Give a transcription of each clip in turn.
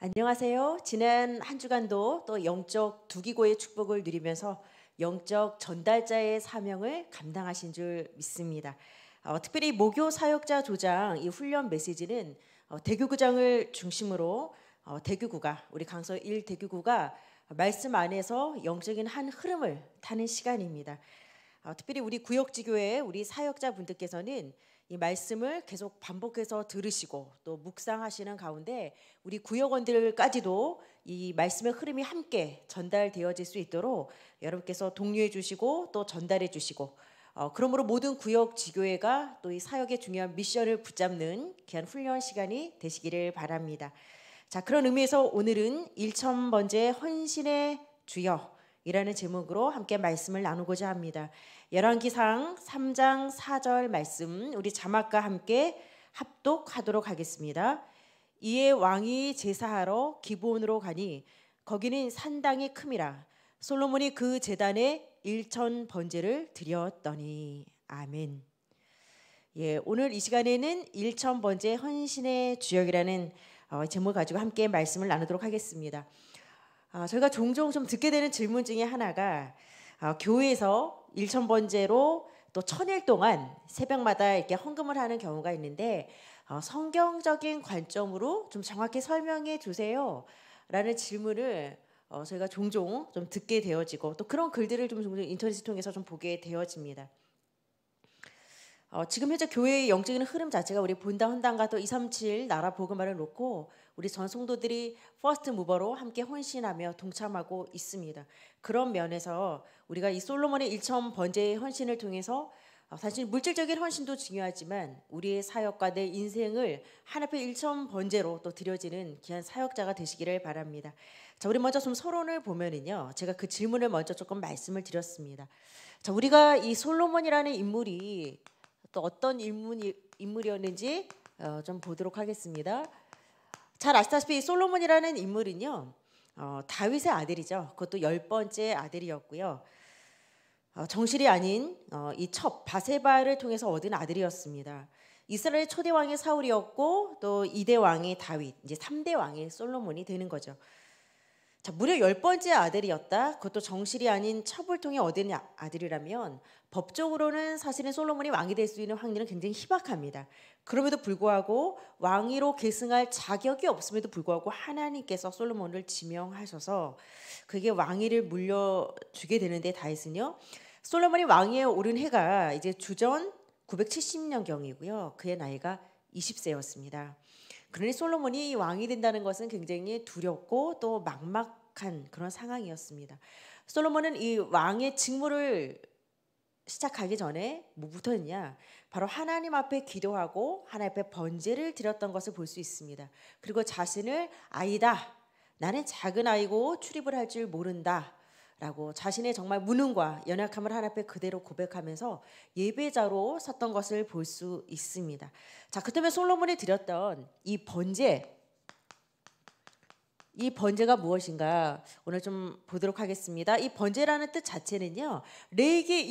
안녕하세요. 지난 한 주간도 또 영적 두기고의 축복을 누리면서 영적 전달자의 사명을 감당하신 줄 믿습니다. 어, 특별히 모교 사역자 조장 이 훈련 메시지는 어, 대교구장을 중심으로 어, 대교구가 우리 강서 1 대교구가 말씀 안에서 영적인 한 흐름을 타는 시간입니다. 어, 특별히 우리 구역지교회 우리 사역자분들께서는 이 말씀을 계속 반복해서 들으시고 또 묵상하시는 가운데 우리 구역원들까지도 이 말씀의 흐름이 함께 전달되어질 수 있도록 여러분께서 독려해 주시고 또 전달해 주시고 어, 그러므로 모든 구역 지교회가 또 이 사역의 중요한 미션을 붙잡는 귀한 훈련 시간이 되시기를 바랍니다. 자 그런 의미에서 오늘은 1천 번째 헌신의 주여 이라는 제목으로 함께 말씀을 나누고자 합니다. 열왕기상 3장 4절 말씀 우리 자막과 함께 합독하도록 하겠습니다. 이에 왕이 제사하러 기본으로 가니 거기는 산당이 큼이라 솔로몬이 그 제단에 일천 번제를 드렸더니 아멘. 예, 오늘 이 시간에는 일천 번제 헌신의 주역이라는 어, 제목을 가지고 함께 말씀을 나누도록 하겠습니다. 아, 저희가 종종 좀 듣게 되는 질문 중에 하나가 아, 교회에서 일천 번째로또 천일 동안 새벽마다 이렇게 헌금을 하는 경우가 있는데 어, 성경적인 관점으로 좀 정확히 설명해 주세요. 라는 질문을 어, 저희가 종종 좀 듣게 되어지고 또 그런 글들을 좀 종종 인터넷을 통해서 좀 보게 되어집니다. 어, 지금 현재 교회의 영적인 흐름 자체가 우리 본당 헌당과 또237 나라 복음화를 놓고 우리 전송도들이 퍼스트 무버로 함께 헌신하며 동참하고 있습니다. 그런 면에서 우리가 이 솔로몬의 일천 번제의 헌신을 통해서 사실 어, 물질적인 헌신도 중요하지만 우리의 사역과 내 인생을 하나님의 일천 번제로 또 드려지는 귀한 사역자가 되시기를 바랍니다. 자, 우리 먼저 좀 서론을 보면은요. 제가 그 질문을 먼저 조금 말씀을 드렸습니다. 자, 우리가 이 솔로몬이라는 인물이 또 어떤 인물이 인물이었는지 어, 좀 보도록 하겠습니다. 잘 아시다시피 솔로몬이라는 인물은요. 어, 다윗의 아들이죠. 그것도 열 번째 아들이었고요. 어, 정실이 아닌 어, 이첩 바세바를 통해서 얻은 아들이었습니다. 이스라엘 초대 왕이 사울이었고 또이대 왕이 다윗, 이제 삼대 왕이 솔로몬이 되는 거죠. 자, 무려 열 번째 아들이었다. 그것도 정실이 아닌 첩을 통해 얻은 아들이라면 법적으로는 사실은 솔로몬이 왕이 될 수 있는 확률은 굉장히 희박합니다. 그럼에도 불구하고 왕위로 계승할 자격이 없음에도 불구하고 하나님께서 솔로몬을 지명하셔서 그게 왕위를 물려주게 되는데 다윗은요. 솔로몬이 왕위에 오른 해가 이제 주전 970년경이고요. 그의 나이가 20세였습니다. 그러니 솔로몬이 왕이 된다는 것은 굉장히 두렵고 또 막막한 그런 상황이었습니다. 솔로몬은 이 왕의 직무를 시작하기 전에 뭐부터 했냐? 바로 하나님 앞에 기도하고 하나님 앞에 번제를 드렸던 것을 볼 수 있습니다. 그리고 자신을 아이다. 나는 작은 아이고 출입을 할 줄 모른다. 라고 자신의 정말 무능과 연약함을 하나님 앞에 그대로 고백하면서 예배자로 섰던 것을 볼 수 있습니다. 자, 그 때문에 솔로몬이 드렸던 이 번제 이 번제가 무엇인가 오늘 좀 보도록 하겠습니다. 이 번제라는 뜻 자체는요.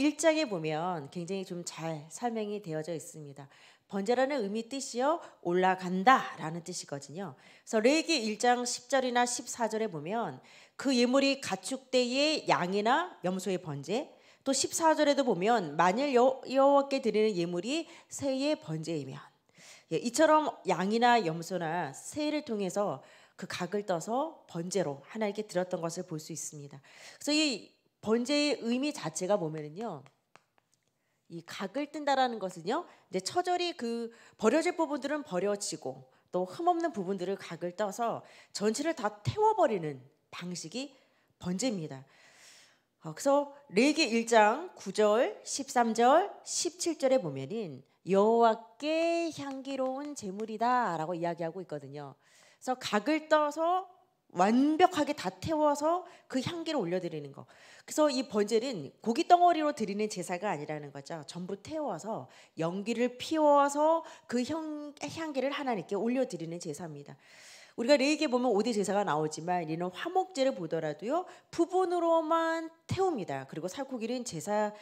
레이기 1장에 보면 굉장히 좀 잘 설명이 되어져 있습니다. 번제라는 의미 뜻이요. 올라간다라는 뜻이거든요. 그래서 레이기 1장 10절이나 14절에 보면 그 예물이 가축대의 양이나 염소의 번제 또 14절에도 보면 만일 여호와께 드리는 예물이 새의 번제이면 예, 이처럼 양이나 염소나 새를 통해서 그 각을 떠서 번제로 하나님께 드렸던 것을 볼 수 있습니다. 그래서 이 번제의 의미 자체가 보면은요. 이 각을 뜬다라는 것은요. 이제 처절히 그 버려질 부분들은 버려지고 또 흠없는 부분들을 각을 떠서 전체를 다 태워버리는 방식이 번제입니다. 어, 그래서 레기 1장 9절, 13절, 17절에 보면은 여호와께 향기로운 제물이다라고 이야기하고 있거든요. 그래서 각을 떠서 완벽하게 다 태워서 그 향기를 올려드리는 거. 그래서 이 번제는 고기 덩어리로 드리는 제사가 아니라는 거죠. 전부 태워서 연기를 피워서 그 향, 향기를 하나님께 올려드리는 제사입니다. 우리가 레이기에 보면 오대 제사가 나오지만 이는 화목제를 보더라도요. 부분으로만 태웁니다. 그리고 살코기는 제사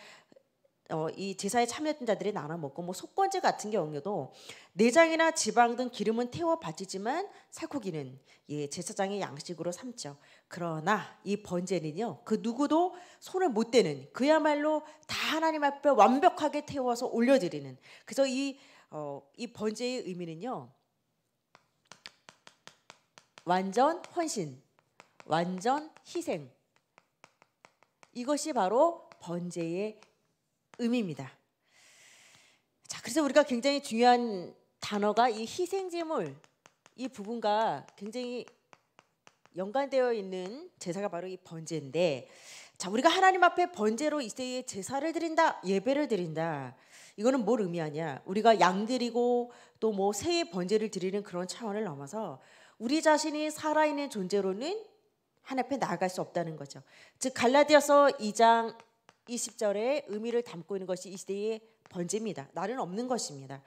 어, 이 제사에 참여했던 자들이 나눠 먹고 뭐 속건제 같은 경우도 내장이나 지방 등 기름은 태워 바치지만 살코기는 예, 제사장의 양식으로 삼죠. 그러나 이 번제는요 그 누구도 손을 못 대는 그야말로 다 하나님 앞에 완벽하게 태워서 올려드리는 그래서 이, 어, 이 번제의 의미는요 완전 헌신, 완전 희생 이것이 바로 번제의 의미입니다. 자, 그래서 우리가 굉장히 중요한 단어가 이 희생제물 이 부분과 굉장히 연관되어 있는 제사가 바로 이 번제인데 자, 우리가 하나님 앞에 번제로 이스에 제사를 드린다, 예배를 드린다. 이거는 뭘 의미하냐? 우리가 양 드리고 또 뭐 새의 번제를 드리는 그런 차원을 넘어서 우리 자신이 살아있는 존재로는 하나님 앞에 나아갈 수 없다는 거죠. 즉 갈라디아서 2장 20절의 의미를 담고 있는 것이 이 시대의 번제입니다. 날은 없는 것입니다.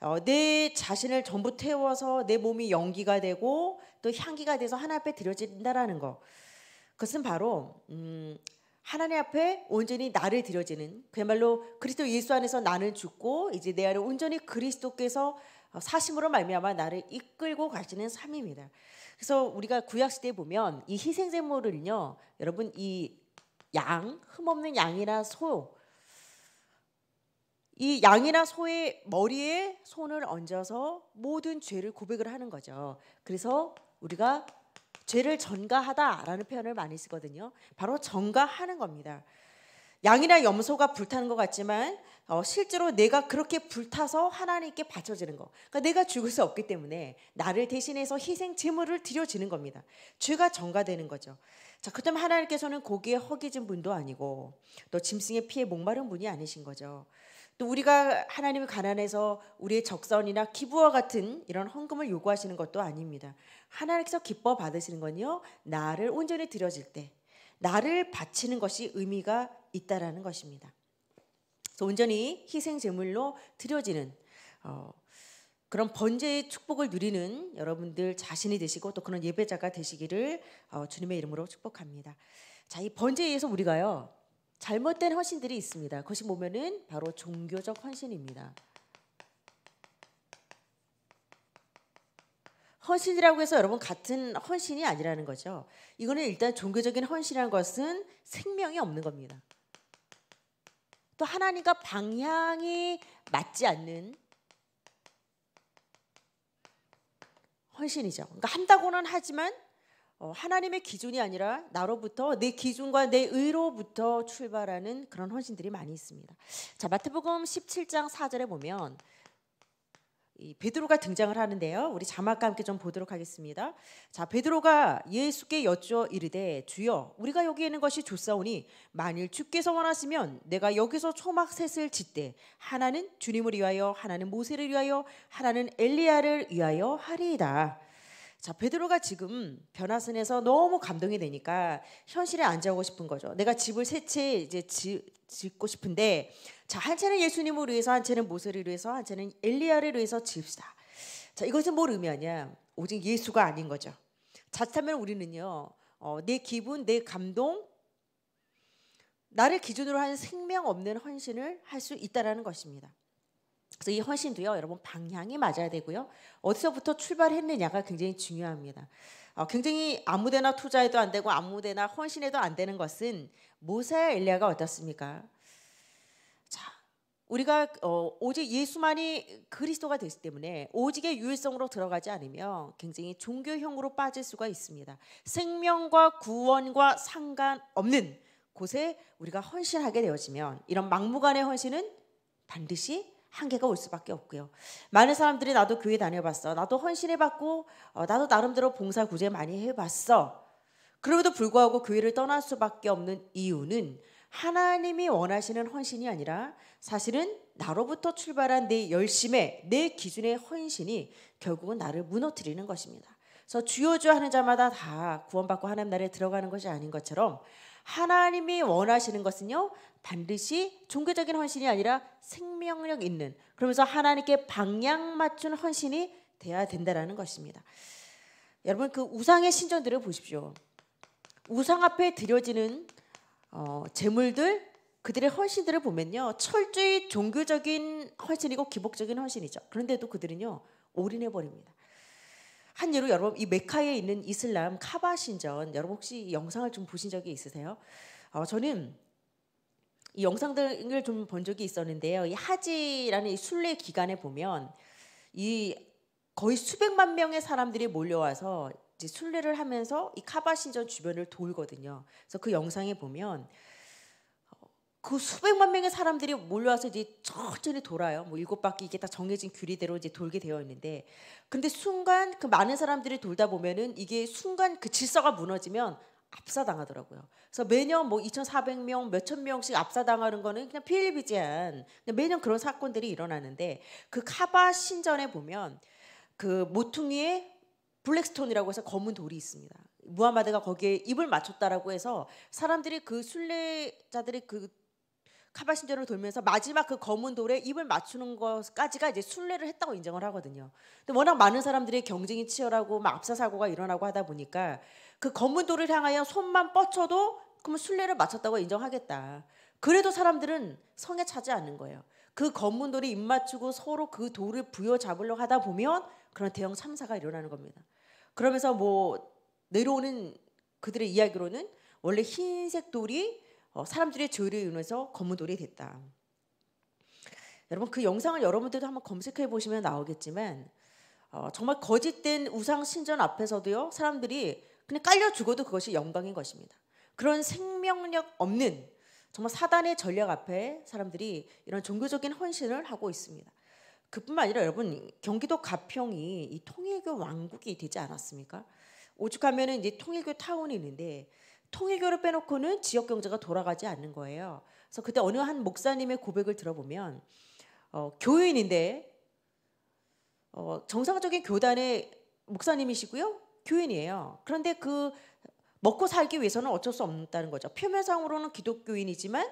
어, 내 자신을 전부 태워서 내 몸이 연기가 되고 또 향기가 돼서 하나님 앞에 드려진다라는 것. 그것은 바로 음, 하나님 앞에 온전히 나를 드려지는 그야말로 그리스도 예수 안에서 나는 죽고 이제 내 안에 온전히 그리스도께서 사심으로 말미암아 나를 이끌고 가시는 삶입니다. 그래서 우리가 구약 시대에 보면 이 희생 제물을요, 여러분 이 양, 흠없는 양이나 소. 이 양이나 소의 머리에 손을 얹어서 모든 죄를 고백을 하는 거죠. 그래서 우리가 죄를 전가하다라는 표현을 많이 쓰거든요. 바로 전가하는 겁니다. 양이나 염소가 불타는 것 같지만 어, 실제로 내가 그렇게 불타서 하나님께 바쳐지는 거. 그러니까 내가 죽을 수 없기 때문에 나를 대신해서 희생 제물을 드려지는 겁니다. 죄가 전가되는 거죠. 자, 그다음 하나님께서는 고기에 허기진 분도 아니고 또 짐승의 피에 목마른 분이 아니신 거죠. 또 우리가 하나님의 가난해서 우리의 적선이나 기부와 같은 이런 헌금을 요구하시는 것도 아닙니다. 하나님께서 기뻐 받으시는 건요. 나를 온전히 드려질 때 나를 바치는 것이 의미가 있다라는 것입니다. 그래서 온전히 희생 제물로 드려지는 어, 그런 번제의 축복을 누리는 여러분들 자신이 되시고 또 그런 예배자가 되시기를 어, 주님의 이름으로 축복합니다. 자, 이 번제에 의해서 우리가요. 잘못된 헌신들이 있습니다. 그것이 보면은 바로 종교적 헌신입니다. 헌신이라고 해서 여러분 같은 헌신이 아니라는 거죠. 이거는 일단 종교적인 헌신이라는 것은 생명이 없는 겁니다. 또 하나님과 방향이 맞지 않는 헌신이죠. 그러니까 한다고는 하지만 어, 하나님의 기준이 아니라 나로부터 내 기준과 내 의로부터 출발하는 그런 헌신들이 많이 있습니다. 자, 마태복음 17장 4절에 보면 이 베드로가 등장을 하는데요. 우리 자막과 함께 좀 보도록 하겠습니다. 자, 베드로가 예수께 여쭈어 이르되 주여, 우리가 여기 있는 것이 좋사오니 만일 주께서 원하시면 내가 여기서 초막 셋을 짓되 하나는 주님을 위하여, 하나는 모세를 위하여, 하나는 엘리야를 위하여 하리이다. 자, 베드로가 지금 변화선에서 너무 감동이 되니까 현실에 앉아오고 싶은 거죠. 내가 집을 세채 이제 지, 짓고 싶은데 자, 한 채는 예수님을 위해서, 한 채는 모세를 위해서, 한 채는 엘리야를 위해서 지읍시다. 자, 이것은 뭘 의미하냐? 오직 예수가 아닌 거죠. 자칫하면 우리는요, 어, 내 기분, 내 감동, 나를 기준으로 한 생명 없는 헌신을 할 수 있다라는 것입니다. 그래서 이 헌신도요, 여러분 방향이 맞아야 되고요. 어디서부터 출발했느냐가 굉장히 중요합니다. 어, 굉장히 아무데나 투자해도 안 되고 아무데나 헌신해도 안 되는 것은 모세 엘리야가 어떻습니까? 우리가 어, 오직 예수만이 그리스도가 됐기 때문에 오직의 유일성으로 들어가지 않으면 굉장히 종교형으로 빠질 수가 있습니다. 생명과 구원과 상관없는 곳에 우리가 헌신하게 되어지면 이런 막무가내 헌신은 반드시 한계가 올 수밖에 없고요. 많은 사람들이 나도 교회 다녀봤어. 나도 헌신해봤고 어, 나도 나름대로 봉사 구제 많이 해봤어. 그럼에도 불구하고 교회를 떠날 수밖에 없는 이유는 하나님이 원하시는 헌신이 아니라 사실은 나로부터 출발한 내 열심에 내 기준의 헌신이 결국은 나를 무너뜨리는 것입니다. 그래서 주요주 하는 자마다 다 구원받고 하나님 나라에 들어가는 것이 아닌 것처럼 하나님이 원하시는 것은요 반드시 종교적인 헌신이 아니라 생명력 있는 그러면서 하나님께 방향 맞춘 헌신이 돼야 된다라는 것입니다. 여러분 그 우상의 신전들을 보십시오. 우상 앞에 드려지는 어, 재물들 그들의 헌신들을 보면요 철저히 종교적인 헌신이고 기복적인 헌신이죠. 그런데도 그들은요 올인해 버립니다. 한 예로 여러분 이 메카에 있는 이슬람 카바 신전 여러분 혹시 영상을 좀 보신 적이 있으세요? 어, 저는 이 영상들을 좀 본 적이 있었는데요. 이 하지라는 이 순례 기간에 보면 이 거의 수백만 명의 사람들이 몰려와서 이제 순례를 하면서 이 카바 신전 주변을 돌거든요. 그래서 그 영상에 보면 어, 그 수백만 명의 사람들이 몰려와서 이제 천천히 돌아요. 뭐 일곱 바퀴 이게 다 정해진 규리대로 이제 돌게 되어 있는데, 근데 순간 그 많은 사람들이 돌다 보면은 이게 순간 그 질서가 무너지면 압사당하더라고요. 그래서 매년 뭐 2,400명, 몇천 명씩 압사당하는 거는 그냥 필리비지한 매년 그런 사건들이 일어나는데 그 카바 신전에 보면 그 모퉁이에 블랙스톤이라고 해서 검은 돌이 있습니다. 무함마드가 거기에 입을 맞췄다라고 해서 사람들이 그 순례자들이 그 카바신전을 돌면서 마지막 그 검은 돌에 입을 맞추는 것까지가 이제 순례를 했다고 인정을 하거든요. 근데 워낙 많은 사람들이 경쟁이 치열하고 막 압사 사고가 일어나고 하다 보니까 그 검은 돌을 향하여 손만 뻗쳐도 그러면 순례를 마쳤다고 인정하겠다. 그래도 사람들은 성에 차지 않는 거예요. 그 검은 돌이 입 맞추고 서로 그 돌을 부여잡으려고 하다 보면 그런 대형 참사가 일어나는 겁니다. 그러면서 뭐 내려오는 그들의 이야기로는 원래 흰색 돌이 어, 사람들의 조의로 인해서 검은 돌이 됐다. 여러분 그 영상을 여러분들도 한번 검색해 보시면 나오겠지만 어, 정말 거짓된 우상 신전 앞에서도요 사람들이 그냥 깔려 죽어도 그것이 영광인 것입니다. 그런 생명력 없는 정말 사단의 전략 앞에 사람들이 이런 종교적인 헌신을 하고 있습니다. 그뿐만 아니라 여러분 경기도 가평이 이 통일교 왕국이 되지 않았습니까? 오죽하면은 이제 통일교 타운이 있는데 통일교를 빼놓고는 지역 경제가 돌아가지 않는 거예요. 그래서 그때 어느 한 목사님의 고백을 들어보면 어, 교인인데 어, 정상적인 교단의 목사님이시고요, 교인이에요. 그런데 그 먹고 살기 위해서는 어쩔 수 없다는 거죠. 표면상으로는 기독교인이지만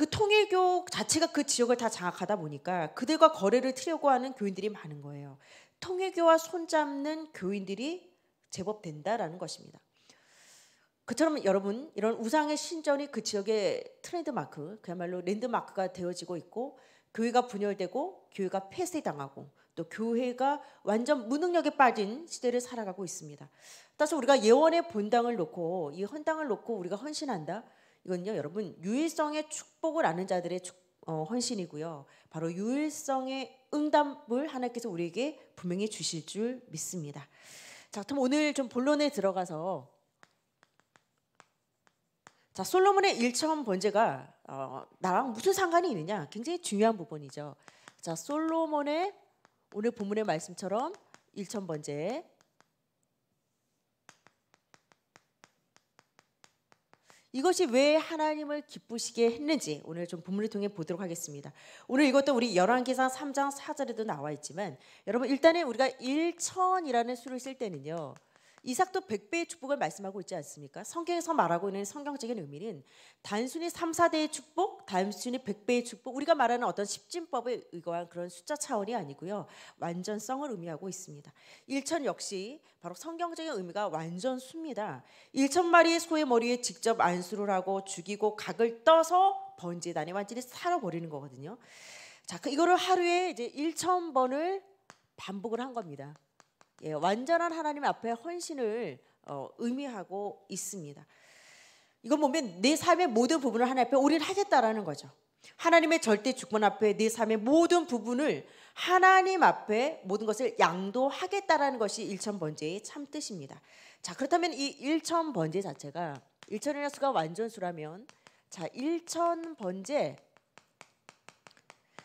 그 통일교 자체가 그 지역을 다 장악하다 보니까 그들과 거래를 트려고 하는 교인들이 많은 거예요. 통일교와 손잡는 교인들이 제법 된다라는 것입니다. 그처럼 여러분 이런 우상의 신전이 그 지역의 트레드 마크, 그야말로 랜드 마크가 되어지고 있고 교회가 분열되고 교회가 폐쇄당하고 또 교회가 완전 무능력에 빠진 시대를 살아가고 있습니다. 따라서 우리가 예원의 본당을 놓고 이 헌당을 놓고 우리가 헌신한다. 이건요 여러분 유일성의 축복을 아는 자들의 축, 어, 헌신이고요. 바로 유일성의 응답을 하나님께서 우리에게 분명히 주실 줄 믿습니다. 자, 그럼 오늘 좀 본론에 들어가서 자 솔로몬의 일천 번제가 어, 나랑 무슨 상관이 있느냐? 굉장히 중요한 부분이죠. 자 솔로몬의 오늘 본문의 말씀처럼 일천 번제 이것이 왜 하나님을 기쁘시게 했는지 오늘 좀 본문을 통해 보도록 하겠습니다. 오늘 이것도 우리 열왕기상 3장 4절에도 나와 있지만 여러분 일단은 우리가 1천이라는 수를 쓸 때는요. 이삭도 100배의 축복을 말씀하고 있지 않습니까? 성경에서 말하고 있는 성경적인 의미는 단순히 3, 4대의 축복, 단순히 100배의 축복, 우리가 말하는 어떤 십진법에 의거한 그런 숫자 차원이 아니고요. 완전성을 의미하고 있습니다. 1천 역시 바로 성경적인 의미가 완전수입니다. 1천 마리의 소의 머리에 직접 안수를 하고 죽이고 각을 떠서 번제단에 완전히 살아버리는 거거든요. 자, 그 이거를 하루에 이제 1천 번을 반복을 한 겁니다. 예, 완전한 하나님 앞에 헌신을 어, 의미하고 있습니다. 이건 보면 내 삶의 모든 부분을 하나님 앞에 올인 하겠다라는 거죠. 하나님의 절대 주권 앞에 내 삶의 모든 부분을 하나님 앞에 모든 것을 양도하겠다라는 것이 일천 번제의 참 뜻입니다. 자 그렇다면 이 일천 번제 자체가 일천이 수가 완전수라면 자 일천 번제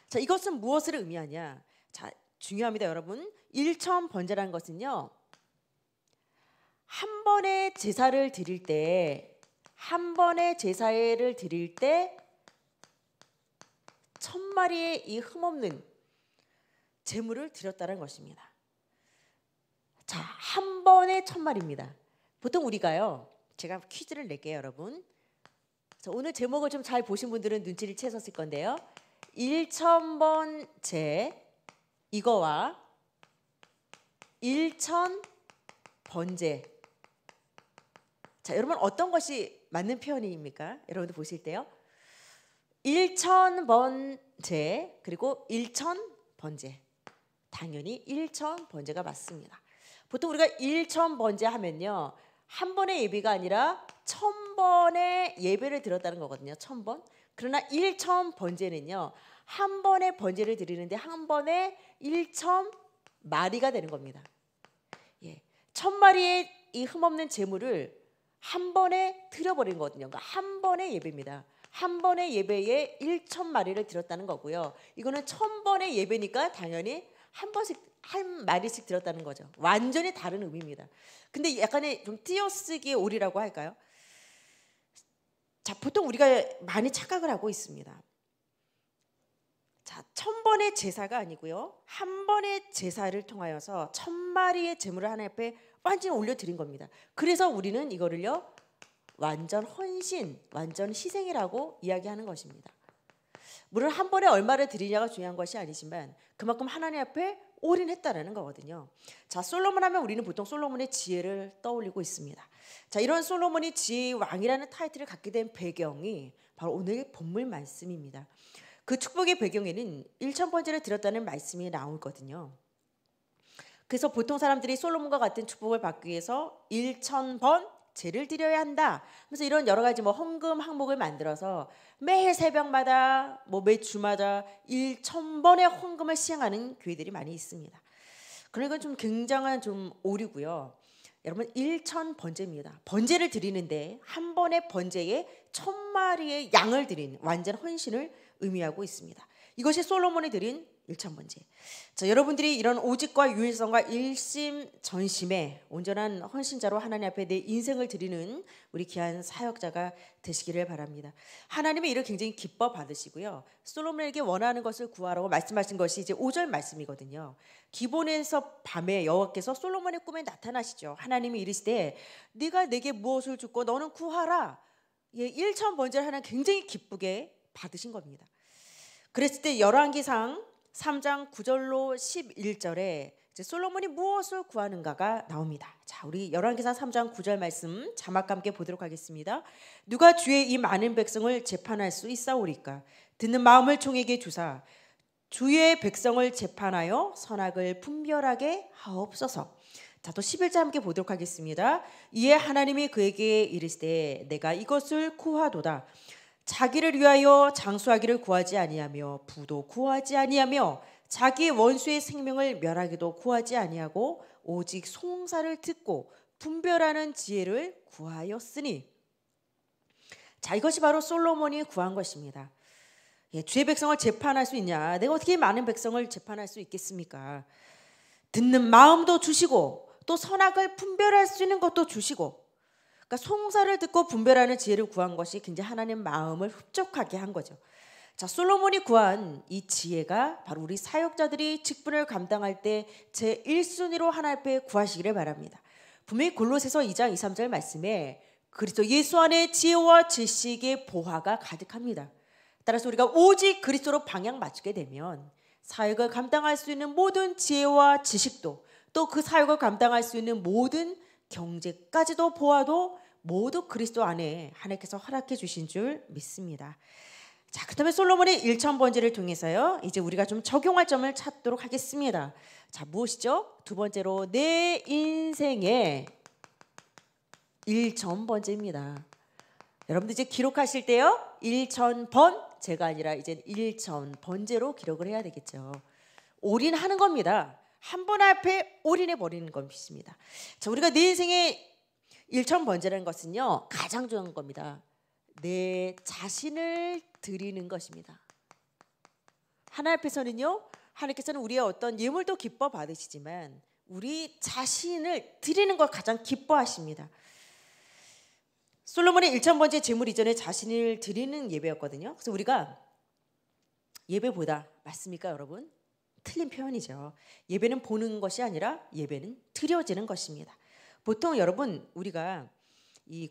자 이것은 무엇을 의미하냐? 자 중요합니다 여러분. 일천 번제라는 것은요. 한 번의 제사를 드릴 때 한 번의 제사를 드릴 때천 마리의 이 흠없는 재물을 드렸다는 것입니다. 자, 한번의천 마리입니다. 보통 우리가요. 제가 퀴즈를 낼게요, 여러분. 오늘 제목을 좀 잘 보신 분들은 눈치를 채셨을 건데요. 1천번제 이거와 일천 번제. 자, 여러분 어떤 것이 맞는 표현입니까? 여러분들 보실 때요. 1천 번제 그리고 1천 번제. 당연히 1천 번제가 맞습니다. 보통 우리가 1천 번제 하면요. 한 번의 예배가 아니라 천 번의 예배를 드렸다는 거거든요. 천 번. 그러나 1천 번제는요. 한 번의 번제를 드리는데 한 번에 1천 마리가 되는 겁니다. 천 마리의 이 흠없는 재물을 한 번에 드려버린 거거든요. 그러니까 한 번의 예배입니다. 한 번의 예배에 1천 마리를 드렸다는 거고요. 이거는 천 번의 예배니까 당연히 한 번씩 한 마리씩 들었다는 거죠. 완전히 다른 의미입니다. 근데 약간의 좀 띄어쓰기의 오리라고 할까요? 자, 보통 우리가 많이 착각을 하고 있습니다. 자, 천 번의 제사가 아니고요. 한 번의 제사를 통하여서 천 마리의 제물을 하나님 앞에 완전히 올려드린 겁니다. 그래서 우리는 이거를요. 완전 헌신, 완전 희생이라고 이야기하는 것입니다. 물론 한 번에 얼마를 드리냐가 중요한 것이 아니지만 그만큼 하나님 앞에 올인했다라는 거거든요. 자, 솔로몬 하면 우리는 보통 솔로몬의 지혜를 떠올리고 있습니다. 자, 이런 솔로몬이 지혜의 왕이라는 타이틀을 갖게 된 배경이 바로 오늘 본문 말씀입니다. 그 축복의 배경에는 1천번째를 드렸다는 말씀이 나오거든요. 그래서 보통 사람들이 솔로몬과 같은 축복을 받기 위해서 1천번 제를 드려야 한다. 그래서 이런 여러 가지 뭐 헌금 항목을 만들어서 뭐 매 새벽마다 뭐매 주마다 1천번의 헌금을 시행하는 교회들이 많이 있습니다. 그러니까 좀 굉장한 좀 오류고요. 여러분 1천번제입니다 번제를 드리는데 한 번의 번제에 천 마리의 양을 드린 완전 헌신을 의미하고 있습니다. 이것이 솔로몬이 드린 1차 문제. 자, 여러분들이 이런 오직과 유일성과 일심 전심에 온전한 헌신자로 하나님 앞에 내 인생을 드리는 우리 귀한 사역자가 되시기를 바랍니다. 하나님의 일을 굉장히 기뻐 받으시고요. 솔로몬에게 원하는 것을 구하라고 말씀하신 것이 이제 5절 말씀이거든요. 기본에서 밤에 여호와께서 솔로몬의 꿈에 나타나시죠. 하나님이 이르시되 네가 내게 무엇을 주고 너는 구하라. 예, 1천 번제를 하나 굉장히 기쁘게 받으신 겁니다. 그랬을 때 열왕기상 3장 9절로 11절에 솔로몬이 무엇을 구하는가가 나옵니다. 자, 우리 열왕기상 3장 9절 말씀 자막 함께 보도록 하겠습니다. 누가 주의 이 많은 백성을 재판할 수 있사오리까? 듣는 마음을 종에게 주사 주의 백성을 재판하여 선악을 분별하게 하옵소서. 자, 또 11절 함께 보도록 하겠습니다. 이에 하나님이 그에게 이르시되 내가 이것을 구하도다. 자기를 위하여 장수하기를 구하지 아니하며 부도 구하지 아니하며 자기 원수의 생명을 멸하기도 구하지 아니하고 오직 송사를 듣고 분별하는 지혜를 구하였으니 자 이것이 바로 솔로몬이 구한 것입니다. 예, 주의 백성을 재판할 수 있냐? 내가 어떻게 많은 백성을 재판할 수 있겠습니까? 듣는 마음도 주시고 또 선악을 분별할 수 있는 것도 주시고 그러니까 송사를 듣고 분별하는 지혜를 구한 것이 굉장히 하나님 마음을 흡족하게 한 거죠. 자, 솔로몬이 구한 이 지혜가 바로 우리 사역자들이 직분을 감당할 때제 1순위로 하나님 앞에 구하시기를 바랍니다. 분명히 골로새서 2장 2, 3절 말씀에 그리스도 예수 안에 지혜와 지식의 보화가 가득합니다. 따라서 우리가 오직 그리스도로 방향 맞추게 되면 사역을 감당할 수 있는 모든 지혜와 지식도 또 그 사역을 감당할 수 있는 모든 경제까지도 보아도 모두 그리스도 안에 하나님께서 허락해 주신 줄 믿습니다. 자, 그다음 솔로몬의 1천 번제를 통해서요. 이제 우리가 좀 적용할 점을 찾도록 하겠습니다. 자, 무엇이죠? 두 번째로 내 인생의 1천 번제입니다. 여러분들 이제 기록하실 때요. 1천 번 제가 아니라 이제 1천 번제로 기록을 해야 되겠죠. 올인하는 겁니다. 한번 앞에 올인해 버리는 것입니다. 자, 우리가 내 인생의 일천 번째라는 것은요 가장 중요한 겁니다. 내 자신을 드리는 것입니다. 하나님 앞에서는요 하나님께서는 우리의 어떤 예물도 기뻐 받으시지만 우리 자신을 드리는 걸 가장 기뻐하십니다. 솔로몬의 일천 번째 제물 이전에 자신을 드리는 예배였거든요. 그래서 우리가 예배보다 맞습니까, 여러분? 틀린 표현이죠. 예배는 보는 것이 아니라 예배는 드려지는 것입니다. 보통 여러분 우리가 이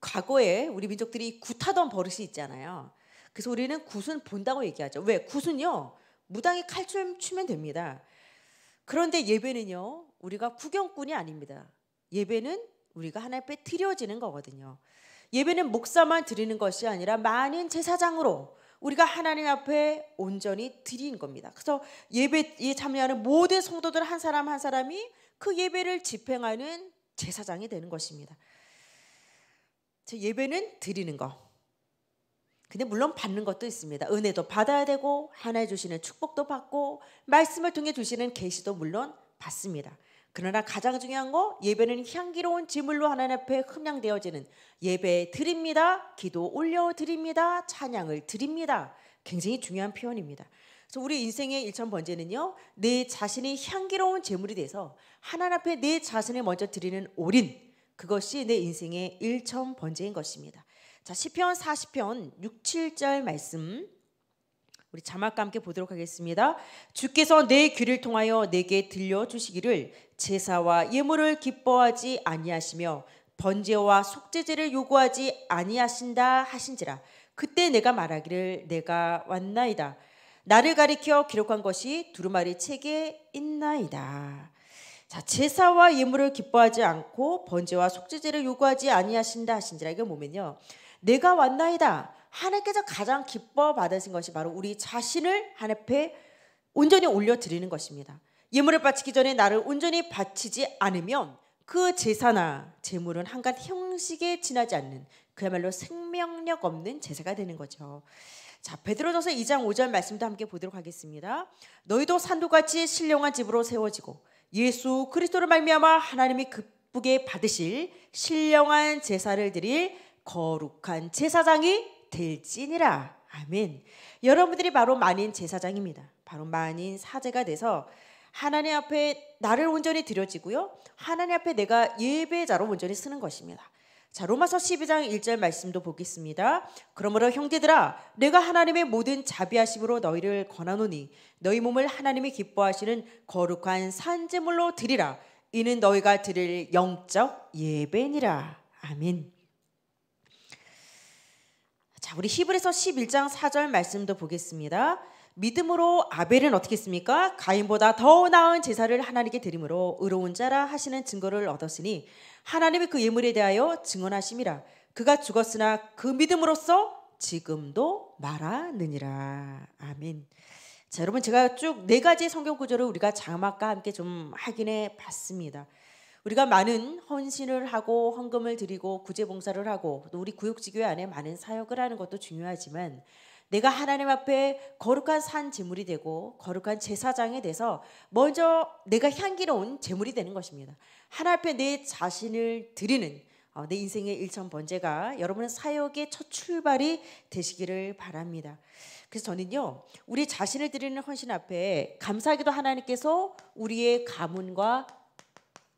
과거에 우리 민족들이 굿하던 버릇이 있잖아요. 그래서 우리는 굿은 본다고 얘기하죠. 왜? 굿은요. 무당이 칼춤 추면 됩니다. 그런데 예배는요. 우리가 구경꾼이 아닙니다. 예배는 우리가 하나님빼 드려지는 거거든요. 예배는 목사만 드리는 것이 아니라 많은 제사장으로 우리가 하나님 앞에 온전히 드린 겁니다. 그래서 예배에 참여하는 모든 성도들 한 사람 한 사람이 그 예배를 집행하는 제사장이 되는 것입니다. 예배는 드리는 거. 근데 물론 받는 것도 있습니다. 은혜도 받아야 되고 하나님 주시는 축복도 받고 말씀을 통해 주시는 계시도 물론 받습니다. 그러나 가장 중요한 거 예배는 향기로운 제물로 하나님 앞에 흠양되어지는 예배 드립니다. 기도 올려 드립니다. 찬양을 드립니다. 굉장히 중요한 표현입니다. 그래서 우리 인생의 일천 번째는요. 내 자신이 향기로운 제물이 돼서 하나님 앞에 내 자신을 먼저 드리는 올인 그것이 내 인생의 일천 번째인 것입니다. 자, 시편 40편 6, 7절 말씀 우리 자막과 함께 보도록 하겠습니다. 주께서 내 귀를 통하여 내게 들려 주시기를 제사와 예물을 기뻐하지 아니하시며 번제와 속죄제를 요구하지 아니하신다 하신지라 그때 내가 말하기를 내가 왔나이다 나를 가리켜 기록한 것이 두루마리 책에 있나이다 자 제사와 예물을 기뻐하지 않고 번제와 속죄제를 요구하지 아니하신다 하신지라 이게 보면요 내가 왔나이다 하나님께서 가장 기뻐 받으신 것이 바로 우리 자신을 하나님 앞에 온전히 올려 드리는 것입니다 예물을 바치기 전에 나를 온전히 바치지 않으면 그 제사나 제물은 한갓 형식에 지나지 않는 그야말로 생명력 없는 제사가 되는 거죠. 자, 베드로전서 2장 5절 말씀도 함께 보도록 하겠습니다. 너희도 산도같이 신령한 집으로 세워지고 예수 그리스도를 말미암아 하나님이 기쁘게 받으실 신령한 제사를 드릴 거룩한 제사장이 될지니라. 아멘. 여러분들이 바로 만인 제사장입니다. 바로 만인 사제가 돼서 하나님 앞에 나를 온전히 드려지고요. 하나님 앞에 내가 예배자로 온전히 쓰는 것입니다. 자, 로마서 12장 1절 말씀도 보겠습니다. 그러므로 형제들아, 내가 하나님의 모든 자비하심으로 너희를 권하노니 너희 몸을 하나님이 기뻐하시는 거룩한 산제물로 드리라. 이는 너희가 드릴 영적 예배니라. 아멘. 자, 우리 히브리서 11장 4절 말씀도 보겠습니다. 믿음으로 아벨은 어떻게 했습니까? 가인보다 더 나은 제사를 하나님께 드림으로 의로운 자라 하시는 증거를 얻었으니 하나님의 그 예물에 대하여 증언하심이라 그가 죽었으나 그 믿음으로써 지금도 말하느니라 아멘. 자 여러분 제가 쭉 네 가지 성경 구절을 우리가 장막과 함께 좀 확인해 봤습니다. 우리가 많은 헌신을 하고 헌금을 드리고 구제 봉사를 하고 또 우리 구역지교회 안에 많은 사역을 하는 것도 중요하지만 내가 하나님 앞에 거룩한 산 제물이 되고 거룩한 제사장이 돼서 먼저 내가 향기로운 제물이 되는 것입니다. 하나님 앞에 내 자신을 드리는 어, 내 인생의 일천 번째가 여러분의 사역의 첫 출발이 되시기를 바랍니다. 그래서 저는요, 우리 자신을 드리는 헌신 앞에 감사하기도 하나님께서 우리의 가문과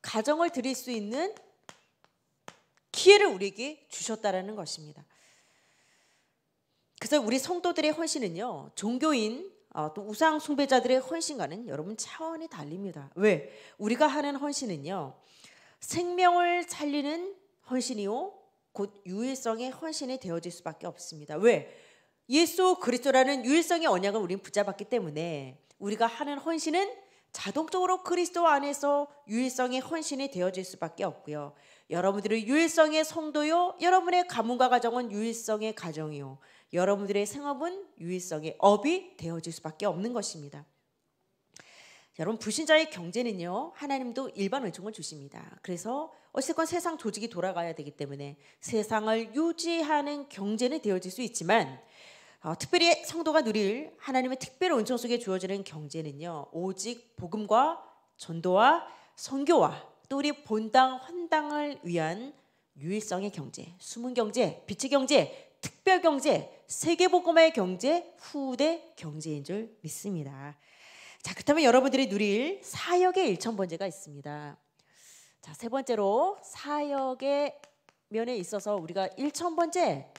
가정을 드릴 수 있는 기회를 우리에게 주셨다라는 것입니다. 그래서 우리 성도들의 헌신은요, 종교인 어, 또 우상 숭배자들의 헌신과는 여러분 차원이 달립니다. 왜? 우리가 하는 헌신은요, 생명을 살리는 헌신이요, 곧 유일성의 헌신이 되어질 수밖에 없습니다. 왜? 예수 그리스도라는 유일성의 언약을 우리는 붙잡았기 때문에 우리가 하는 헌신은 자동적으로 그리스도 안에서 유일성의 헌신이 되어질 수밖에 없고요. 여러분들의 유일성의 성도요, 여러분의 가문과 가정은 유일성의 가정이요. 여러분들의 생업은 유일성의 업이 되어질 수밖에 없는 것입니다. 여러분 불신자의 경제는요 하나님도 일반 은총을 주십니다. 그래서 어쨌건 세상 조직이 돌아가야 되기 때문에 세상을 유지하는 경제는 되어질 수 있지만 어, 특별히 성도가 누릴 하나님의 특별 은총 속에 주어지는 경제는요 오직 복음과 전도와 선교와 또 우리 본당 헌당을 위한 유일성의 경제, 숨은 경제, 빛의 경제, 특별 경제, 세계복음의 경제, 후대 경제인 줄 믿습니다. 자, 그렇다면 여러분들이 누릴 사역의 일천번제가 있습니다. 자, 세 번째로 사역의 면에 있어서 우리가 일천번제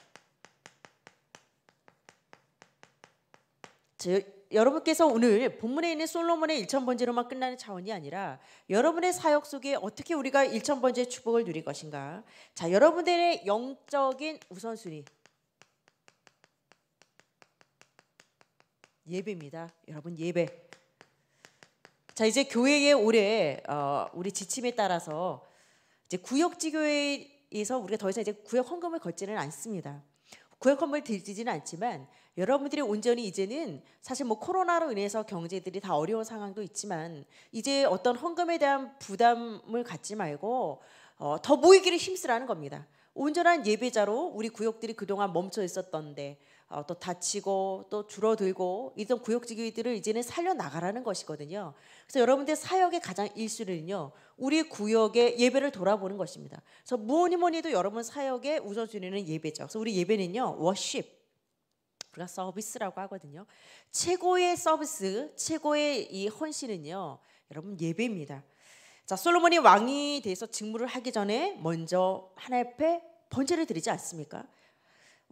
여러분께서 오늘 본문에 있는 솔로몬의 일천번제로만 끝나는 차원이 아니라 여러분의 사역 속에 어떻게 우리가 일천번째 축복을 누릴 것인가. 자, 여러분들의 영적인 우선순위, 예배입니다. 여러분 예배. 자 이제 교회의 올해 어, 우리 지침에 따라서 이제 구역지교회에서 우리가 더 이상 이제 구역 헌금을 걷지는 않습니다. 구역 헌금을 드리지는 않지만 여러분들이 온전히 이제는 사실 뭐 코로나로 인해서 경제들이 다 어려운 상황도 있지만 이제 어떤 헌금에 대한 부담을 갖지 말고 어, 더 모이기를 힘쓰라는 겁니다. 온전한 예배자로 우리 구역들이 그동안 멈춰 있었던데 어, 또 다치고 또 줄어들고 이런 구역지기들을 이제는 살려나가라는 것이거든요. 그래서 여러분들 사역의 가장 일수는요. 우리 구역의 예배를 돌아보는 것입니다. 그래서 뭐니 뭐니 해도 여러분 사역의 우선순위는 예배죠. 그래서 우리 예배는요. 워십. 우리가 서비스라고 하거든요. 최고의 서비스, 최고의 이 헌신은요. 여러분 예배입니다. 자, 솔로몬이 왕이 돼서 직무를 하기 전에 먼저 하나님 앞에 번제를 드리지 않습니까?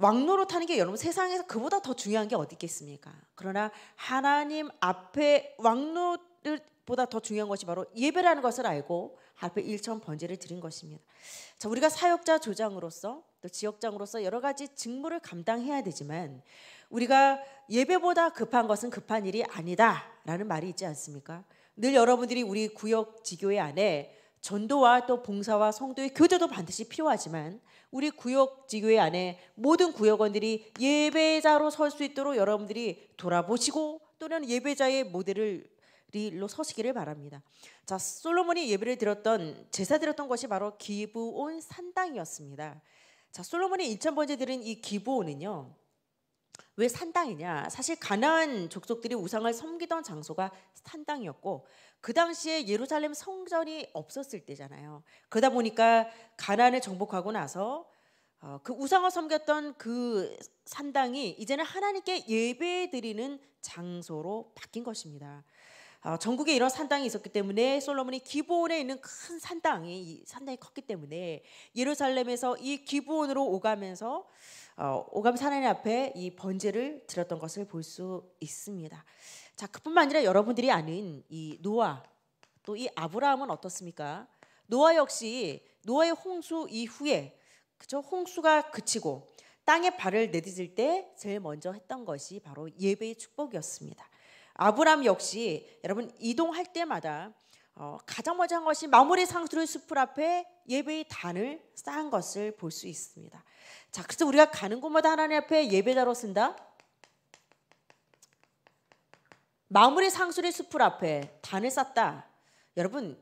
왕노로타는게 여러분 세상에서 그보다 더 중요한 게 어디 있겠습니까? 그러나 하나님 앞에 왕노보다더 중요한 것이 바로 예배라는 것을 알고 앞에 일천 번제를 드린 것입니다. 자, 우리가 사역자 조장으로서 또 지역장으로서 여러 가지 직무를 감당해야 되지만 우리가 예배보다 급한 것은 급한 일이 아니다라는 말이 있지 않습니까? 늘 여러분들이 우리 구역 지교회 안에 전도와 또 봉사와 성도의 교제도 반드시 필요하지만 우리 구역 지교회 안에 모든 구역원들이 예배자로 설 수 있도록 여러분들이 돌아보시고 또는 예배자의 모델을 로 서시기를 바랍니다. 자 솔로몬이 예배를 드렸던 제사 드렸던 것이 바로 기브온 산당이었습니다. 자 솔로몬이 1천 번째 드린 이 기브온은요 왜 산당이냐? 사실 가나안 족속들이 우상을 섬기던 장소가 산당이었고 그 당시에 예루살렘 성전이 없었을 때잖아요. 그러다 보니까 가나안을 정복하고 나서 어, 그 우상을 섬겼던 그 산당이 이제는 하나님께 예배드리는 장소로 바뀐 것입니다. 어, 전국에 이런 산당이 있었기 때문에 솔로몬이 기본에 있는 큰 산당이 산당이 컸기 때문에 예루살렘에서 이기본으로 오가면서 어, 오감사 하나님 앞에 이 번제를 드렸던 것을 볼 수 있습니다. 자 그뿐만 아니라 여러분들이 아는 이 노아 또 이 아브라함은 어떻습니까? 노아 역시 노아의 홍수 이후에 그죠 홍수가 그치고 땅에 발을 내딛을 때 제일 먼저 했던 것이 바로 예배의 축복이었습니다. 아브람 역시 여러분 이동할 때마다 어, 가장 먼저 한 것이 마무리 상수리 수풀 앞에 예배의 단을 쌓은 것을 볼 수 있습니다. 자, 그래서 우리가 가는 곳마다 하나님 앞에 예배자로 쓴다. 마무리 상수리 숲을 앞에 단을 쌓다. 여러분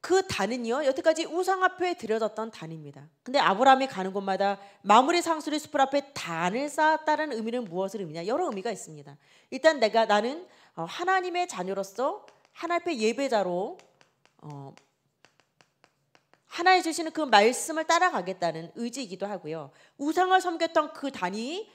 그 단은요 여태까지 우상 앞에 들여졌던 단입니다. 근데 아브라함이 가는 곳마다 마무리 상수리 숲을 앞에 단을 쌓았다는 의미는 무엇을 의미냐? 여러 의미가 있습니다. 일단 내가 나는 어, 하나님의 자녀로서 하나님 앞에 예배자로 어, 하나님 주시는 그 말씀을 따라가겠다는 의지이기도 하고요. 우상을 섬겼던 그 단이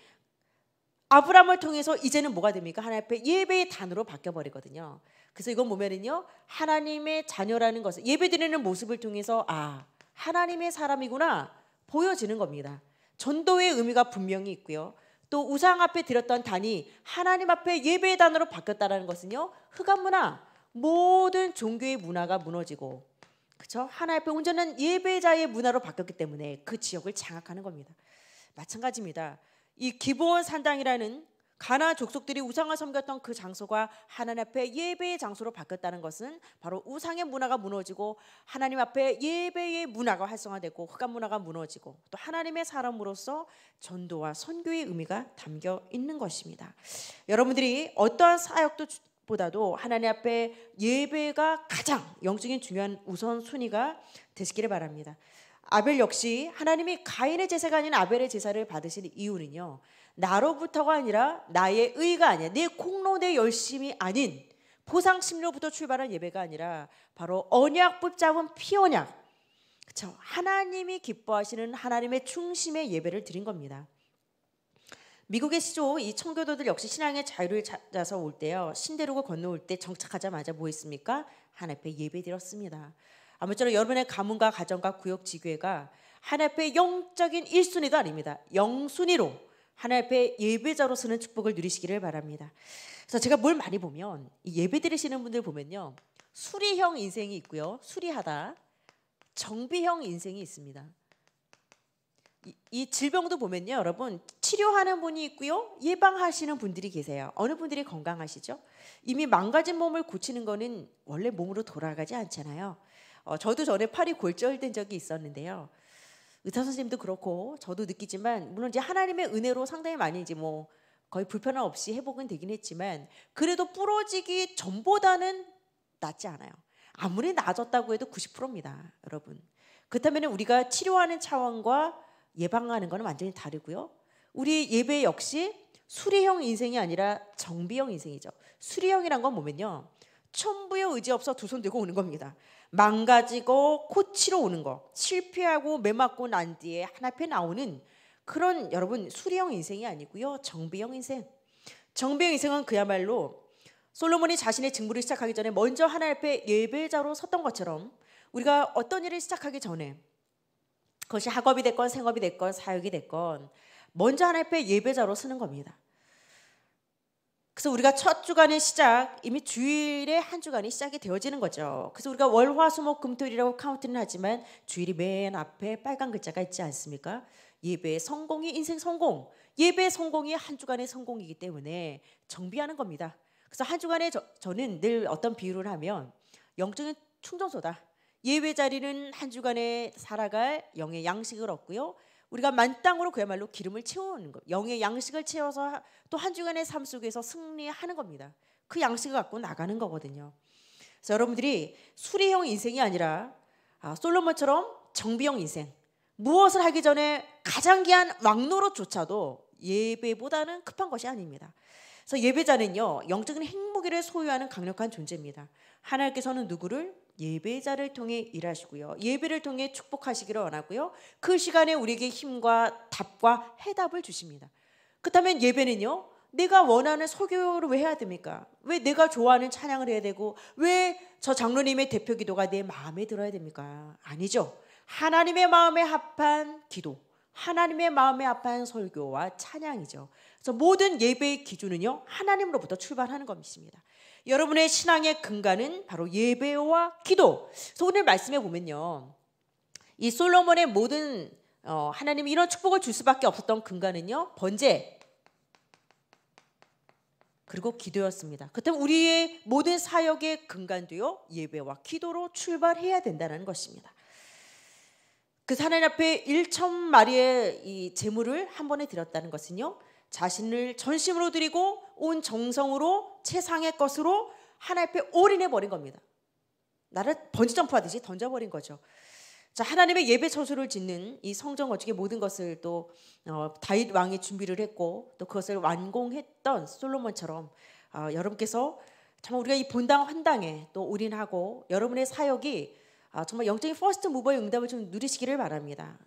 아브라함을 통해서 이제는 뭐가 됩니까? 하나님 앞에 예배의 단으로 바뀌어 버리거든요. 그래서 이건 보면은요. 하나님의 자녀라는 것을 예배 드리는 모습을 통해서 아, 하나님의 사람이구나 보여지는 겁니다. 전도의 의미가 분명히 있고요. 또 우상 앞에 드렸던 단이 하나님 앞에 예배의 단으로 바뀌었다는 것은요. 흑암 문화 모든 종교의 문화가 무너지고 그죠 하나 의평 온전한 예배자의 문화로 바뀌었기 때문에 그 지역을 장악하는 겁니다. 마찬가지입니다. 이 기본 산당이라는 가나 족속들이 우상을 섬겼던 그 장소가 하나님 앞에 예배의 장소로 바뀌었다는 것은 바로 우상의 문화가 무너지고 하나님 앞에 예배의 문화가 활성화되고 흑암 문화가 무너지고 또 하나님의 사람으로서 전도와 선교의 의미가 담겨 있는 것입니다. 여러분들이 어떠한 사역도 보다도 하나님 앞에 예배가 가장 영적인 중요한 우선 순위가 되시기를 바랍니다. 아벨 역시 하나님이 가인의 제사가 아닌 아벨의 제사를 받으신 이유는요. 나로부터가 아니라 나의 의가 아니야. 내 공로 내 열심이 아닌 보상 심로부터 출발한 예배가 아니라 바로 언약 붙잡은 피언약. 그렇죠. 하나님이 기뻐하시는 하나님의 중심의 예배를 드린 겁니다. 미국의 시조 이 청교도들 역시 신앙의 자유를 찾아서 올 때요. 신대륙을 건너올 때 정착하자마자 뭐 했습니까? 하나님 앞에 예배드렸습니다. 아무쪼록 여러분의 가문과 가정과 구역 지교회가 하나님 앞에 영적인 일순위도 아닙니다. 영순위로 하나님 앞에 예배자로 서는 축복을 누리시기를 바랍니다. 그래서 제가 뭘 많이 보면 예배 드리시는 분들 보면요. 수리형 인생이 있고요. 수리하다. 정비형 인생이 있습니다. 이 질병도 보면요, 여러분 치료하는 분이 있고요, 예방하시는 분들이 계세요. 어느 분들이 건강하시죠? 이미 망가진 몸을 고치는 거는 원래 몸으로 돌아가지 않잖아요. 어, 저도 전에 팔이 골절된 적이 있었는데요. 의사 선생님도 그렇고 저도 느끼지만 물론 이제 하나님의 은혜로 상당히 많이 이제 뭐 거의 불편함 없이 회복은 되긴 했지만 그래도 부러지기 전보다는 낫지 않아요. 아무리 나아졌다고 해도 90%입니다, 여러분. 그렇다면 우리가 치료하는 차원과 예방하는 거는 완전히 다르고요. 우리 예배 역시 수리형 인생이 아니라 정비형 인생이죠. 수리형이란 건뭐면요 천부의 의지 없어 두 손 들고 오는 겁니다. 망가지고 코치로 오는 거, 실패하고 매 맞고 난 뒤에 하나에 나오는 그런 여러분 수리형 인생이 아니고요. 정비형 인생. 정비형 인생은 그야말로 솔로몬이 자신의 직무를 시작하기 전에 먼저 하나 앞에 예배자로 섰던 것처럼 우리가 어떤 일을 시작하기 전에 그것이 학업이 됐건 생업이 됐건 사역이 됐건 먼저 하나님 앞 예배자로 쓰는 겁니다. 그래서 우리가 첫 주간의 시작 이미 주일의 한 주간이 시작이 되어지는 거죠. 그래서 우리가 월화수목금토일이라고 카운트는 하지만 주일이 맨 앞에 빨간 글자가 있지 않습니까? 예배의 성공이 인생 성공, 예배의 성공이 한 주간의 성공이기 때문에 정비하는 겁니다. 그래서 한 주간에 저, 는늘 어떤 비유를 하면 영적인 충전소다. 예배 자리는 한 주간에 살아갈 영의 양식을 얻고요. 우리가 만땅으로 그야말로 기름을 채우는 것, 영의 양식을 채워서 또 한 주간의 삶 속에서 승리하는 겁니다. 그 양식을 갖고 나가는 거거든요. 그래서 여러분들이 수리형 인생이 아니라 아, 솔로몬처럼 정비형 인생, 무엇을 하기 전에 가장 귀한 왕노릇조차도 예배보다는 급한 것이 아닙니다. 그래서 예배자는요 영적인 핵무기를 소유하는 강력한 존재입니다. 하나님께서는 누구를 예배자를 통해 일하시고요. 예배를 통해 축복하시기를 원하고요. 그 시간에 우리에게 힘과 답과 해답을 주십니다. 그렇다면 예배는요. 내가 원하는 설교를 왜 해야 됩니까? 왜 내가 좋아하는 찬양을 해야 되고 왜 저 장로님의 대표 기도가 내 마음에 들어야 됩니까? 아니죠. 하나님의 마음에 합한 기도, 하나님의 마음에 합한 설교와 찬양이죠. 그래서 모든 예배의 기준은요. 하나님으로부터 출발하는 것입니다. 여러분의 신앙의 근간은 바로 예배와 기도. 그래서 오늘 말씀해 보면요. 이 솔로몬의 모든 어, 하나님이 런 축복을 줄 수밖에 없었던 근간은요. 번제 그리고 기도였습니다. 그렇다면 우리의 모든 사역의 근간도요. 예배와 기도로 출발해야 된다는 것입니다. 그 하나님 앞에 일천 마리의 이 제물을 한 번에 드렸다는 것은요. 자신을 전심으로 드리고 온 정성으로 최상의 것으로 하나님 앞에 올인해 버린 겁니다. 나를 번지점프 하듯이 던져버린 거죠. 자 하나님의 예배 처소를 짓는 이 성전 어떻게 모든 것을 또 어, 다윗 왕이 준비를 했고 또 그것을 완공했던 솔로몬처럼 어, 여러분께서 정말 우리가 이 본당 환당에 또 올인하고 여러분의 사역이 어, 정말 영적인 퍼스트 무버의 응답을 좀 누리시기를 바랍니다.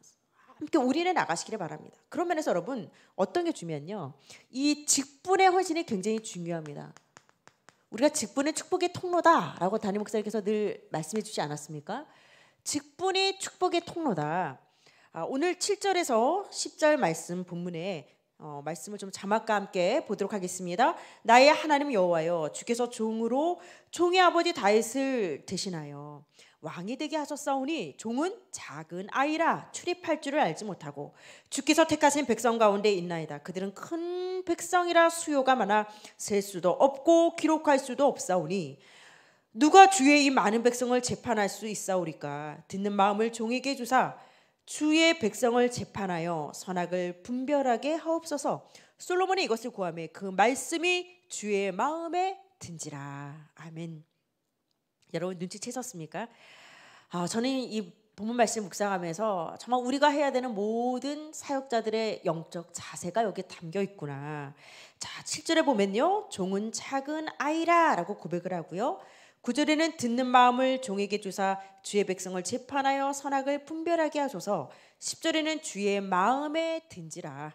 함께 우리는 나가시기를 바랍니다. 그런 면에서 여러분 어떤 게 중요한요? 이 직분의 헌신이 굉장히 중요합니다. 우리가 직분은 축복의 통로다라고 담임 목사님께서 늘 말씀해 주지 않았습니까? 직분이 축복의 통로다. 아, 오늘 7절에서 10절 말씀 본문에 어, 말씀을 좀 자막과 함께 보도록 하겠습니다. 나의 하나님 여호와여 주께서 종으로 종의 아버지 다윗을 대신하여 왕이 되게 하셨사오니 종은 작은 아이라 출입할 줄을 알지 못하고 주께서 택하신 백성 가운데 있나이다. 그들은 큰 백성이라 수요가 많아 셀 수도 없고 기록할 수도 없사오니 누가 주의 이 많은 백성을 재판할 수 있사오리까 듣는 마음을 종에게 주사 주의 백성을 재판하여 선악을 분별하게 하옵소서. 솔로몬이 이것을 구함에 그 말씀이 주의 마음에 든지라. 아멘. 여러분 눈치채셨습니까? 아, 저는 이 본문 말씀 묵상하면서 정말 우리가 해야 되는 모든 사역자들의 영적 자세가 여기에 담겨 있구나. 자, 7절에 보면요. 종은 작은 아이라라고 고백을 하고요. 9절에는 듣는 마음을 종에게 주사 주의 백성을 재판하여 선악을 분별하게 하소서. 10절에는 주의 마음에 든지라.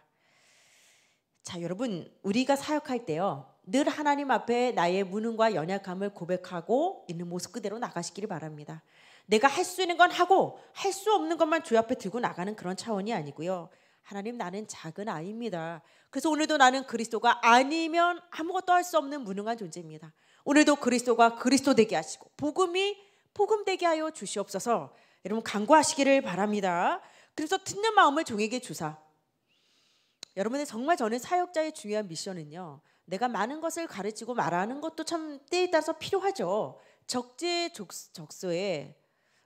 자, 여러분, 우리가 사역할 때요. 늘 하나님 앞에 나의 무능과 연약함을 고백하고 있는 모습 그대로 나가시기를 바랍니다. 내가 할 수 있는 건 하고 할 수 없는 것만 주 앞에 들고 나가는 그런 차원이 아니고요. 하나님 나는 작은 아이입니다. 그래서 오늘도 나는 그리스도가 아니면 아무것도 할 수 없는 무능한 존재입니다. 오늘도 그리스도가 그리스도 되게 하시고 복음이 복음 되게 하여 주시옵소서. 여러분 간구하시기를 바랍니다. 그래서 듣는 마음을 종에게 주사. 여러분의 정말 저는 사역자의 중요한 미션은요. 내가 많은 것을 가르치고 말하는 것도 참 때에 따라서 필요하죠. 적재적소에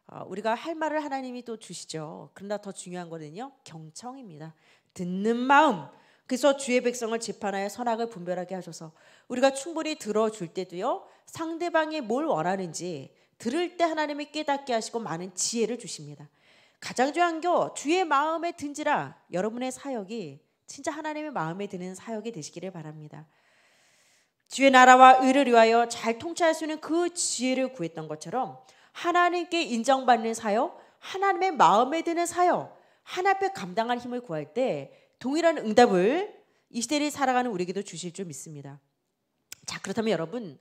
아, 우리가 할 말을 하나님이 또 주시죠. 그러나 더 중요한 거는요. 경청입니다. 듣는 마음. 그래서 주의 백성을 재판하여 선악을 분별하게 하셔서 우리가 충분히 들어줄 때도요. 상대방이 뭘 원하는지 들을 때 하나님이 깨닫게 하시고 많은 지혜를 주십니다. 가장 중요한 게 주의 마음에 든지라 여러분의 사역이 진짜 하나님의 마음에 드는 사역이 되시기를 바랍니다. 주의 나라와 의를 위하여 잘 통치할 수 있는 그 지혜를 구했던 것처럼 하나님께 인정받는 사역, 하나님의 마음에 드는 사역, 하나 앞에 감당할 힘을 구할 때 동일한 응답을 이 시대를 살아가는 우리에게도 주실 줄 믿습니다. 자 그렇다면 여러분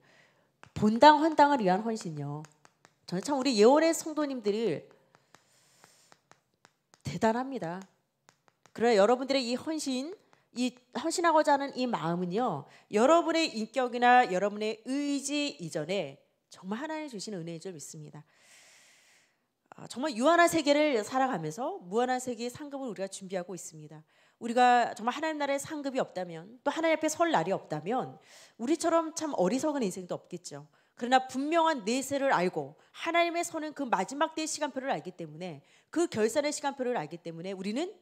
본당 헌당을 위한 헌신요. 저는 참 우리 예원의 성도님들을 대단합니다. 그러나 여러분들의 이 헌신 이 헌신하고자 하는 이 마음은요. 여러분의 인격이나 여러분의 의지 이전에 정말 하나님 주신 은혜인 줄 믿습니다. 아, 정말 유한한 세계를 살아가면서 무한한 세계의 상급을 우리가 준비하고 있습니다. 우리가 정말 하나님 나라의 상급이 없다면 또 하나님 앞에 설 날이 없다면 우리처럼 참 어리석은 인생도 없겠죠. 그러나 분명한 내세를 알고 하나님의 선은 그 마지막 때의 시간표를 알기 때문에 그 결산의 시간표를 알기 때문에 우리는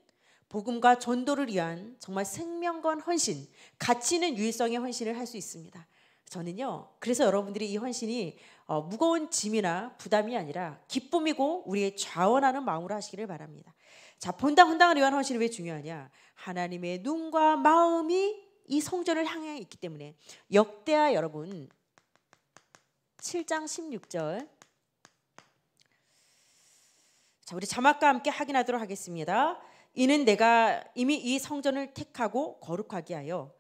복음과 전도를 위한 정말 생명건 헌신, 가치 있는 유일성의 헌신을 할 수 있습니다. 저는요. 그래서 여러분들이 이 헌신이 어, 무거운 짐이나 부담이 아니라 기쁨이고 우리의 자원하는 마음으로 하시기를 바랍니다. 자, 본당 헌당을 위한 헌신이 왜 중요하냐? 하나님의 눈과 마음이 이 성전을 향해 있기 때문에 역대하 여러분 7장 16절 자, 우리 자막과 함께 확인하도록 하겠습니다. 이는 내가 이미 이 성전을 택하고 거룩하게 하여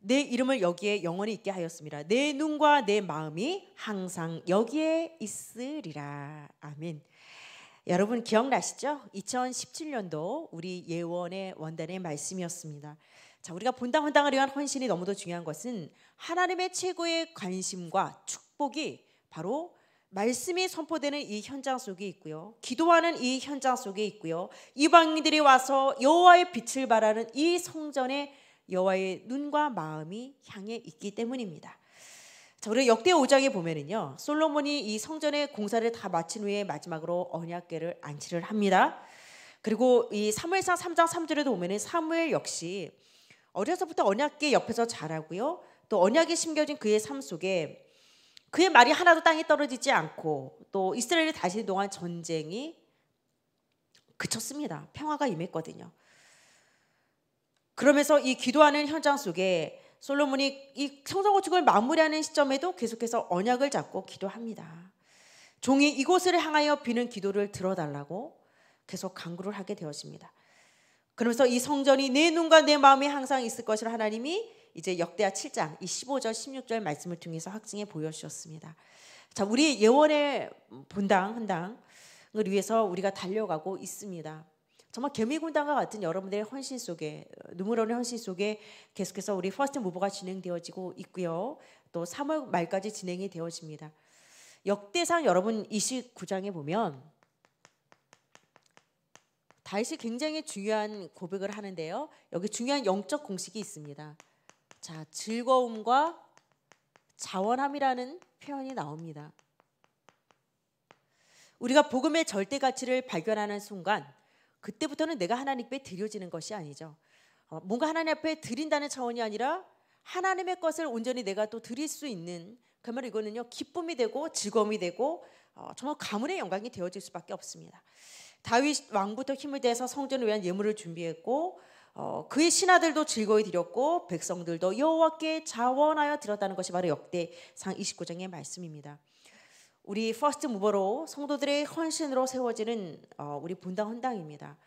내 이름을 여기에 영원히 있게 하였습니다. 내 눈과 내 마음이 항상 여기에 있으리라. 아멘. 여러분 기억나시죠? 2017년도 우리 예원의 원단의 말씀이었습니다. 자, 우리가 본당헌당을 위한 헌신이 너무도 중요한 것은 하나님의 최고의 관심과 축복이 바로 말씀이 선포되는 이 현장 속에 있고요. 기도하는 이 현장 속에 있고요. 이방인들이 와서 여호와의 빛을 바라는 이 성전에 여호와의 눈과 마음이 향해 있기 때문입니다. 자, 우리 역대 5장에 보면은요. 솔로몬이 이 성전의 공사를 다 마친 후에 마지막으로 언약궤를 안치를 합니다. 그리고 이 사무엘상 3장 3절에도 보면은 사무엘 역시 어려서부터 언약궤 옆에서 자라고요. 또 언약이 심겨진 그의 삶 속에 그의 말이 하나도 땅에 떨어지지 않고 또 이스라엘이 다시 동안 전쟁이 그쳤습니다. 평화가 임했거든요. 그러면서 이 기도하는 현장 속에 솔로몬이 이 성전 건축을 마무리하는 시점에도 계속해서 언약을 잡고 기도합니다. 종이 이곳을 향하여 비는 기도를 들어달라고 계속 강구를 하게 되었습니다. 그러면서 이 성전이 내 눈과 내 마음에 항상 있을 것을 하나님이 이제 역대하 7장 이 15절 16절 말씀을 통해서 확증해 보여주셨습니다. 자, 우리 예원의 본당 한당을 위해서 우리가 달려가고 있습니다. 정말 개미군단과 같은 여러분들의 헌신 속에 눈물 흐르 헌신 속에 계속해서 우리 퍼스트 무버가 진행되어지고 있고요. 또 3월 말까지 진행이 되어집니다. 역대상 여러분 29장에 보면 다윗이 굉장히 중요한 고백을 하는데요. 여기 중요한 영적 공식이 있습니다. 자, 즐거움과 자원함이라는 표현이 나옵니다. 우리가 복음의 절대 가치를 발견하는 순간 그때부터는 내가 하나님 앞 드려지는 것이 아니죠. 어, 뭔가 하나님 앞에 드린다는 차원이 아니라 하나님의 것을 온전히 내가 또 드릴 수 있는 그러 이거는요 기쁨이 되고 즐거움이 되고 어, 정말 가문의 영광이 되어질 수밖에 없습니다. 다윗 왕부터 힘을 대서 성전을 위한 예물을 준비했고 어, 그의 신하들도 즐거이 드렸고 백성들도 여호와께 자원하여 드렸다는 것이 바로 역대상 29장의 말씀입니다. 우리 퍼스트 무버로 성도들의 헌신으로 세워지는 어, 우리 본당 헌당입니다.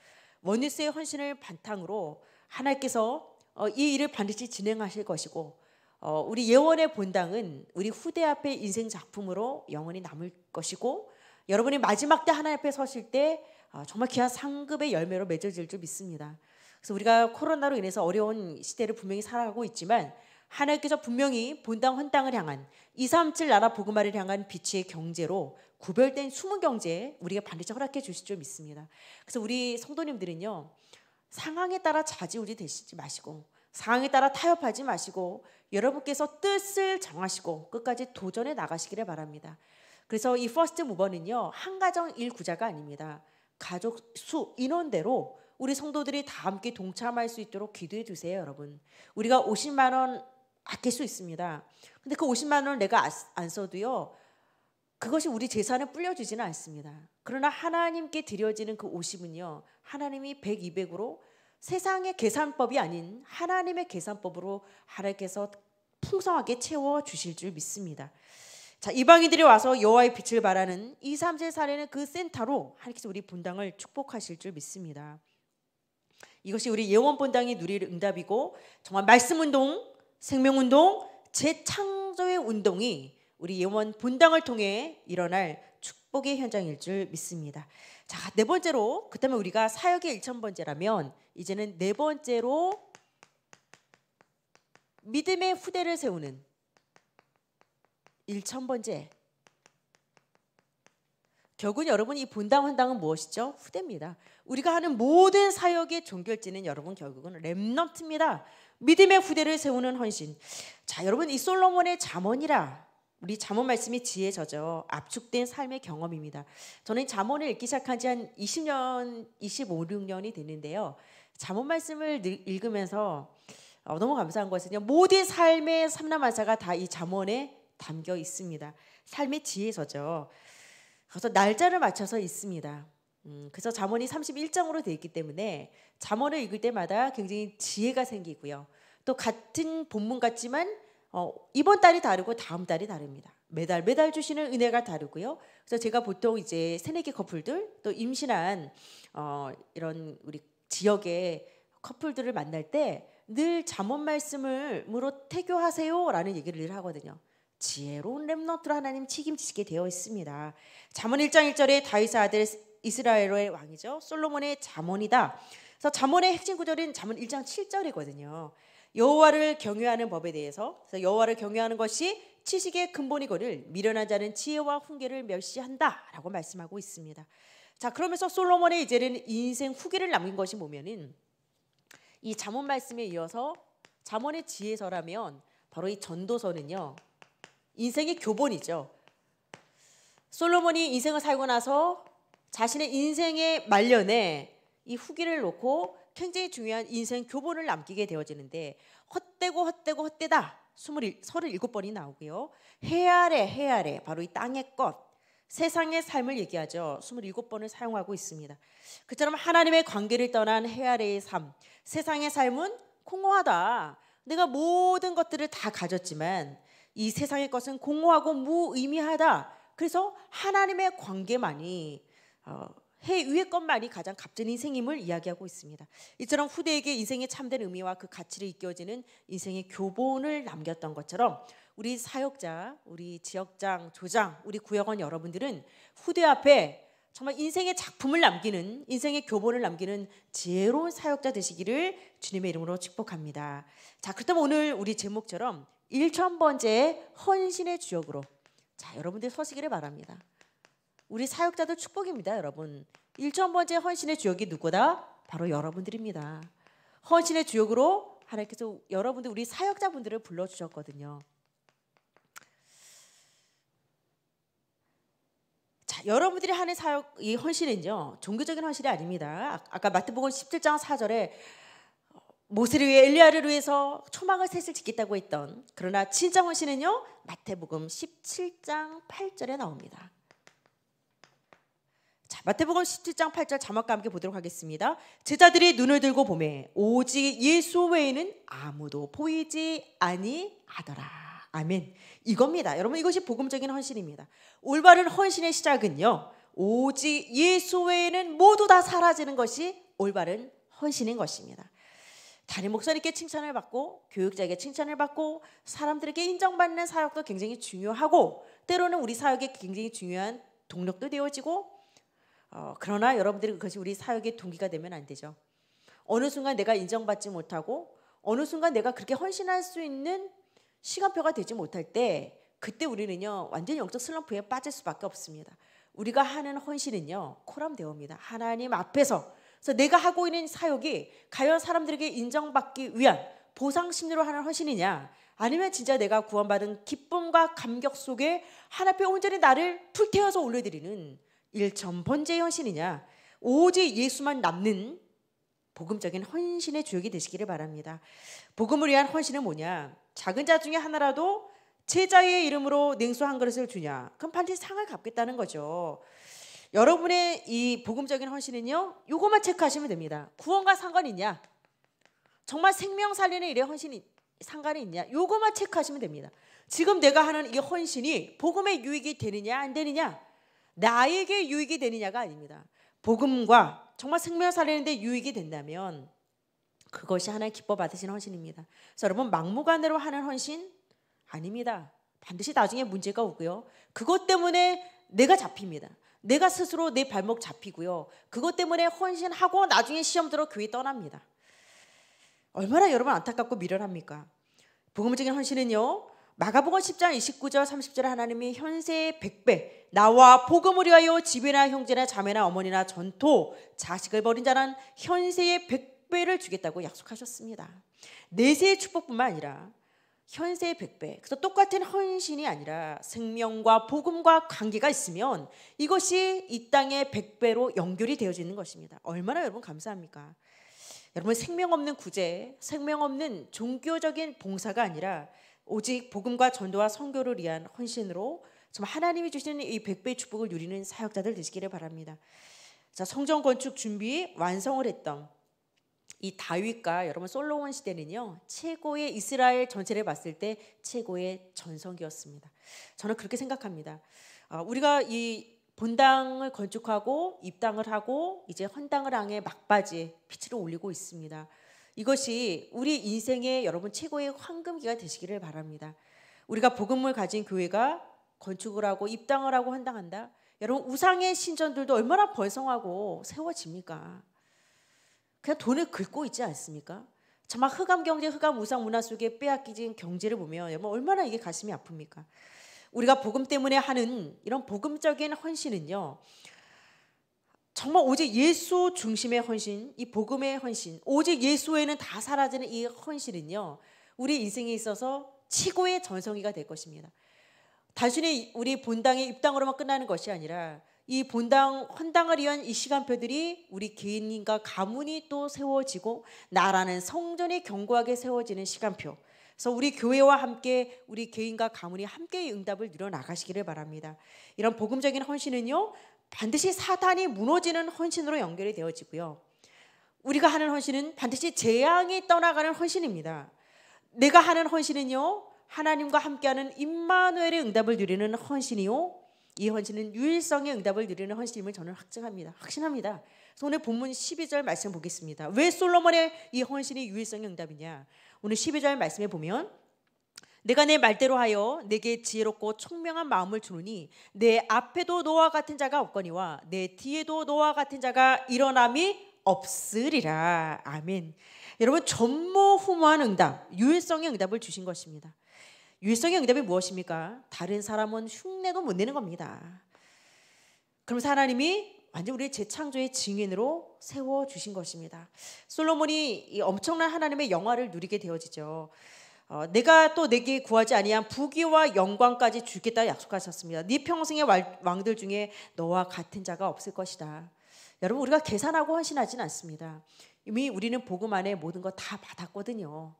원유스의 헌신을 바탕으로 하나님께서 어, 이 일을 반드시 진행하실 것이고 어, 우리 예원의 본당은 우리 후대 앞에 인생 작품으로 영원히 남을 것이고 여러분이 마지막 때 하나님 앞에 서실 때 어, 정말 귀한 상급의 열매로 맺어질 줄 믿습니다. 그래서 우리가 코로나로 인해서 어려운 시대를 분명히 살아가고 있지만 하나님께서 분명히 본당 헌당을 향한 237 나라 복음화를 향한 빛의 경제로 구별된 숨은 경제 에 우리가 반드시 허락해 주실 줄 믿습니다. 그래서 우리 성도님들은요. 상황에 따라 좌지우지 되시지 마시고 상황에 따라 타협하지 마시고 여러분께서 뜻을 정하시고 끝까지 도전해 나가시기를 바랍니다. 그래서 이 퍼스트 무버는요. 한 가정 일구자가 아닙니다. 가족 수 인원대로 우리 성도들이 다 함께 동참할 수 있도록 기도해 주세요, 여러분. 우리가 50만 원 아낄 수 있습니다. 근데 그 50만 원을 내가 안 써도요. 그것이 우리 재산에 불려지지는 않습니다. 그러나 하나님께 드려지는 그 50은요. 하나님이 100, 200으로 세상의 계산법이 아닌 하나님의 계산법으로 하나님께서 풍성하게 채워 주실 줄 믿습니다. 자, 이방인들이 와서 여호와의 빛을 바라는 237 사례는 그 센터로 하나님께서 우리 분당을 축복하실 줄 믿습니다. 이것이 우리 예원본당이 누릴 응답이고 정말 말씀운동, 생명운동, 재창조의 운동이 우리 예원본당을 통해 일어날 축복의 현장일 줄 믿습니다. 자, 네 번째로 그다음에 우리가 사역의 1 0 0 0번째라면 이제는 네 번째로 믿음의 후대를 세우는 1 0 0 0번째 결국은 여러분 이 본당 환당은 무엇이죠? 후대입니다. 우리가 하는 모든 사역의 종결지는 여러분 결국은 렘넌트입니다. 믿음의 후대를 세우는 헌신. 자, 여러분 이 솔로몬의 잠언이라 우리 잠언 말씀이 지혜 젖죠 압축된 삶의 경험입니다. 저는 잠언을 읽기 시작한 지 한 20년, 25, 6년이 됐는데요. 잠언 말씀을 읽으면서 어, 너무 감사한 것은요. 모든 삶의 삼라마사가다 이 잠언에 담겨 있습니다. 삶의 지혜서죠. 그래서 날짜를 맞춰서 있습니다. 음, 그래서 잠언이 31장으로 되어 있기 때문에 잠언을 읽을 때마다 굉장히 지혜가 생기고요. 또 같은 본문 같지만 어, 이번 달이 다르고 다음 달이 다릅니다. 매달 매달 주시는 은혜가 다르고요. 그래서 제가 보통 이제 새내기 커플들 또 임신한 어, 이런 우리 지역의 커플들을 만날 때 늘 잠언 말씀을으로 태교하세요라는 얘기를 늘 하거든요. 지혜로운 렘넌트로 하나님 책임지시게 되어 있습니다. 잠언 1장 1절에 다윗의 아들 이스라엘의 왕이죠. 솔로몬의 잠언이다. 그래서 잠언의 핵심 구절인 잠언 1장 7절이거든요. 여호와를 경외하는 법에 대해서 여호와를 경외하는 것이 지식의 근본이거를 미련한 자는 지혜와 훈계를 멸시한다라고 말씀하고 있습니다. 자 그러면서 솔로몬의 이제는 인생 후기를 남긴 것이 뭐면은 이 잠언 말씀에 이어서 잠언의 지혜서라면 바로 이 전도서는요 인생의 교본이죠. 솔로몬이 인생을 살고 나서 자신의 인생의 말년에 이 후기를 놓고 굉장히 중요한 인생 교본을 남기게 되어지는데 헛되고 헛되고 헛되다 27, 번이 나오고요. 해 아래 해 아래 바로 이 땅의 것 세상의 삶을 얘기하죠. 27번을 사용하고 있습니다. 그처럼 하나님의 관계를 떠난 해 아래의 삶 세상의 삶은 공허하다. 내가 모든 것들을 다 가졌지만 이 세상의 것은 공허하고 무의미하다. 그래서 하나님의 관계만이 어, 해 위의 것만이 가장 값진 인생임을 이야기하고 있습니다. 이처럼 후대에게 인생의 참된 의미와 그 가치를 이끌어지는 인생의 교본을 남겼던 것처럼 우리 사역자, 우리 지역장, 조장, 우리 구역원 여러분들은 후대 앞에 정말 인생의 작품을 남기는 인생의 교본을 남기는 지혜로운 사역자 되시기를 주님의 이름으로 축복합니다. 자, 그렇다면 오늘 우리 제목처럼 1천번째 헌신의 주역으로 자, 여러분들 서시기를 바랍니다. 우리 사역자들 축복입니다, 여러분. 1천번째 헌신의 주역이 누구다? 바로 여러분들입니다. 헌신의 주역으로 하나님께서 여러분들 우리 사역자분들을 불러 주셨거든요. 자, 여러분들이 하는 사역 이 헌신은요. 종교적인 헌신이 아닙니다. 아, 아까 마태복음 17장 4절에 어, 모세를 위해 엘리야를 위해서 초막을 셋을 짓겠다고 했던 그러나 진짜 헌신은요. 마태복음 17장 8절에 나옵니다. 마태복음 17장 8절 자막과 함께 보도록 하겠습니다. 제자들이 눈을 들고 보매 오직 예수 외에는 아무도 보이지 아니하더라. 아멘. 이겁니다. 여러분 이것이 복음적인 헌신입니다. 올바른 헌신의 시작은요. 오직 예수 외에는 모두 다 사라지는 것이 올바른 헌신인 것입니다. 다른 목사님께 칭찬을 받고 교육자에게 칭찬을 받고 사람들에게 인정받는 사역도 굉장히 중요하고 때로는 우리 사역에 굉장히 중요한 동력도 되어지고 어, 그러나 여러분들이 그것이 우리 사역의 동기가 되면 안 되죠. 어느 순간 내가 인정받지 못하고 어느 순간 내가 그렇게 헌신할 수 있는 시간표가 되지 못할 때 그때 우리는요 완전 영적 슬럼프에 빠질 수밖에 없습니다. 우리가 하는 헌신은요 코람대옵니다. 하나님 앞에서 그래서 내가 하고 있는 사역이 과연 사람들에게 인정받기 위한 보상 심리로 하는 헌신이냐 아니면 진짜 내가 구원받은 기쁨과 감격 속에 하나님 앞에 온전히 나를 풀태워서 올려드리는 일천번째 헌신이냐 오직 예수만 남는 복음적인 헌신의 주역이 되시기를 바랍니다. 복음을 위한 헌신은 뭐냐? 작은 자 중에 하나라도 제자의 이름으로 냉수 한 그릇을 주냐? 그럼 반드시 상을 갚겠다는 거죠. 여러분의 이 복음적인 헌신은요, 요것만 체크하시면 됩니다. 구원과 상관이냐 정말 생명 살리는 일에 헌신이 상관이 있냐? 요것만 체크하시면 됩니다. 지금 내가 하는 이 헌신이 복음의 유익이 되느냐 안 되느냐? 나에게 유익이 되느냐가 아닙니다. 복음과 정말 생명을 살리는데 유익이 된다면 그것이 하나님 기뻐 받으신 헌신입니다. 그래서 여러분 막무가내로 하는 헌신 아닙니다. 반드시 나중에 문제가 오고요. 그것 때문에 내가 잡힙니다. 내가 스스로 내 발목 잡히고요. 그것 때문에 헌신하고 나중에 시험 들어 교회 떠납니다. 얼마나 여러분 안타깝고 미련합니까? 복음적인 헌신은요. 마가복음 10장 29절 30절 하나님이 현세 100배 나와 복음을 위하여 집이나 형제나 자매나 어머니나 전토 자식을 버린 자는 현세의 백배를 주겠다고 약속하셨습니다. 내세의 축복뿐만 아니라 현세의 백배 그래서 똑같은 헌신이 아니라 생명과 복음과 관계가 있으면 이것이 이 땅의 백배로 연결이 되어지는 것입니다. 얼마나 여러분 감사합니까? 여러분 생명 없는 구제, 생명 없는 종교적인 봉사가 아니라 오직 복음과 전도와 선교를 위한 헌신으로 정 하나님이 주시는 이 백배 축복을 누리는 사역자들 되시기를 바랍니다. 자, 성전 건축 준비 완성을 했던 이 다윗과 여러분 솔로몬 시대는요 최고의 이스라엘 전체를 봤을 때 최고의 전성기였습니다. 저는 그렇게 생각합니다. 어, 우리가 이 본당을 건축하고 입당을 하고 이제 헌당을 향해 막바지 피치를 올리고 있습니다. 이것이 우리 인생의 여러분 최고의 황금기가 되시기를 바랍니다. 우리가 복음을 가진 교회가 건축을 하고 입당을 하고 한당 한다. 여러분 우상의 신전들도 얼마나 번성하고 세워집니까? 그냥 돈을 긁고 있지 않습니까? 정말 흑암 경제, 흑암 우상 문화 속에 빼앗기진 경제를 보면 여러분 얼마나 이게 가슴이 아픕니까? 우리가 복음 때문에 하는 이런 복음적인 헌신은요. 정말 오직 예수 중심의 헌신, 이 복음의 헌신, 오직 예수에는 다 사라지는 이 헌신은요. 우리 인생에 있어서 최고의 전성기가 될 것입니다. 단순히 우리 본당의 입당으로만 끝나는 것이 아니라 이 본당 헌당을 위한 이 시간표들이 우리 개인과 가문이 또 세워지고 나라는 성전이 견고하게 세워지는 시간표. 그래서 우리 교회와 함께 우리 개인과 가문이 함께 응답을 늘어나가시기를 바랍니다. 이런 복음적인 헌신은요 반드시 사단이 무너지는 헌신으로 연결이 되어지고요. 우리가 하는 헌신은 반드시 재앙이 떠나가는 헌신입니다. 내가 하는 헌신은요 하나님과 함께하는 임마누엘의 응답을 누리는 헌신이요. 이 헌신은 유일성의 응답을 누리는 헌신임을 저는 확증합니다. 확신합니다. 그래 오늘 본문 12절 말씀 보겠습니다. 왜 솔로몬의 이 헌신이 유일성의 응답이냐? 오늘 12절 말씀에 보면 내가 내 말대로 하여 내게 지혜롭고 총명한 마음을 주느니내 앞에도 너와 같은 자가 없거니와 내 뒤에도 너와 같은 자가 일어남이 없으리라. 아멘. 여러분 전무후무한 응답, 유일성의 응답을 주신 것입니다. 유일성의 응답이 무엇입니까? 다른 사람은 흉내도 못 내는 겁니다. 그럼 하나님이 완전 우리 재창조의 증인으로 세워 주신 것입니다. 솔로몬이 엄청난 하나님의 영화를 누리게 되어지죠. 어, 내가 또 내게 구하지 아니한 부귀와 영광까지 주겠다 약속하셨습니다. 네 평생의 왕들 중에 너와 같은 자가 없을 것이다. 여러분 우리가 계산하고 헌신하진 않습니다. 이미 우리는 복음 안에 모든 거 다 받았거든요.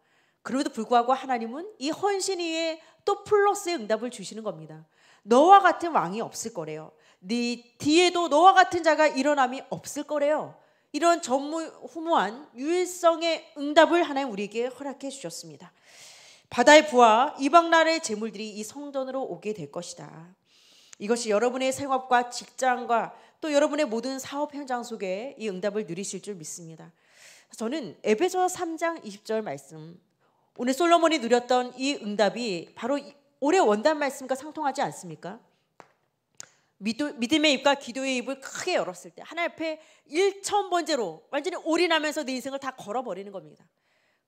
그럼에도 불구하고 하나님은 이 헌신 위에 또 플러스의 응답을 주시는 겁니다. 너와 같은 왕이 없을 거래요. 네 뒤에도 너와 같은 자가 일어남이 없을 거래요. 이런 전무후무한 유일성의 응답을 하나님 우리에게 허락해 주셨습니다. 바다의 부하 이방 나라의 재물들이 이 성전으로 오게 될 것이다. 이것이 여러분의 생업과 직장과 또 여러분의 모든 사업 현장 속에 이 응답을 누리실 줄 믿습니다. 저는 에베소 3장 20절 말씀 오늘 솔로몬이 누렸던 이 응답이 바로 올해 원단 말씀과 상통하지 않습니까? 믿음의 입과 기도의 입을 크게 열었을 때 하나님 앞에 일천 번째로 완전히 올인하면서 내 인생을 다 걸어버리는 겁니다.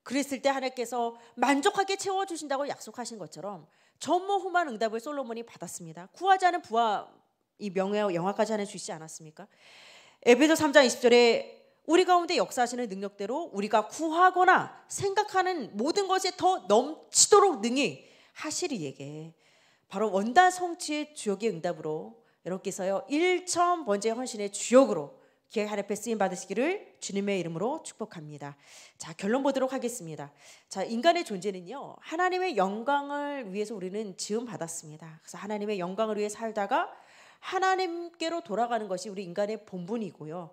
그랬을 때 하나님께서 만족하게 채워주신다고 약속하신 것처럼 전무후만 응답을 솔로몬이 받았습니다. 구하지 않은 부하 이 명예 와 영화까지 하나 주시지 않았습니까? 에베소 3장 20절에 우리 가운데 역사하시는 능력대로 우리가 구하거나 생각하는 모든 것에더 넘치도록 능히 하시리에게 바로 원단 성취의 주역의 응답으로 여러분께서요 일천 번째 헌신의 주역으로 기획하려패 쓰임 받으시기를 주님의 이름으로 축복합니다. 자 결론 보도록 하겠습니다. 자 인간의 존재는요 하나님의 영광을 위해서 우리는 지음 받았습니다. 그래서 하나님의 영광을 위해 살다가 하나님께로 돌아가는 것이 우리 인간의 본분이고요.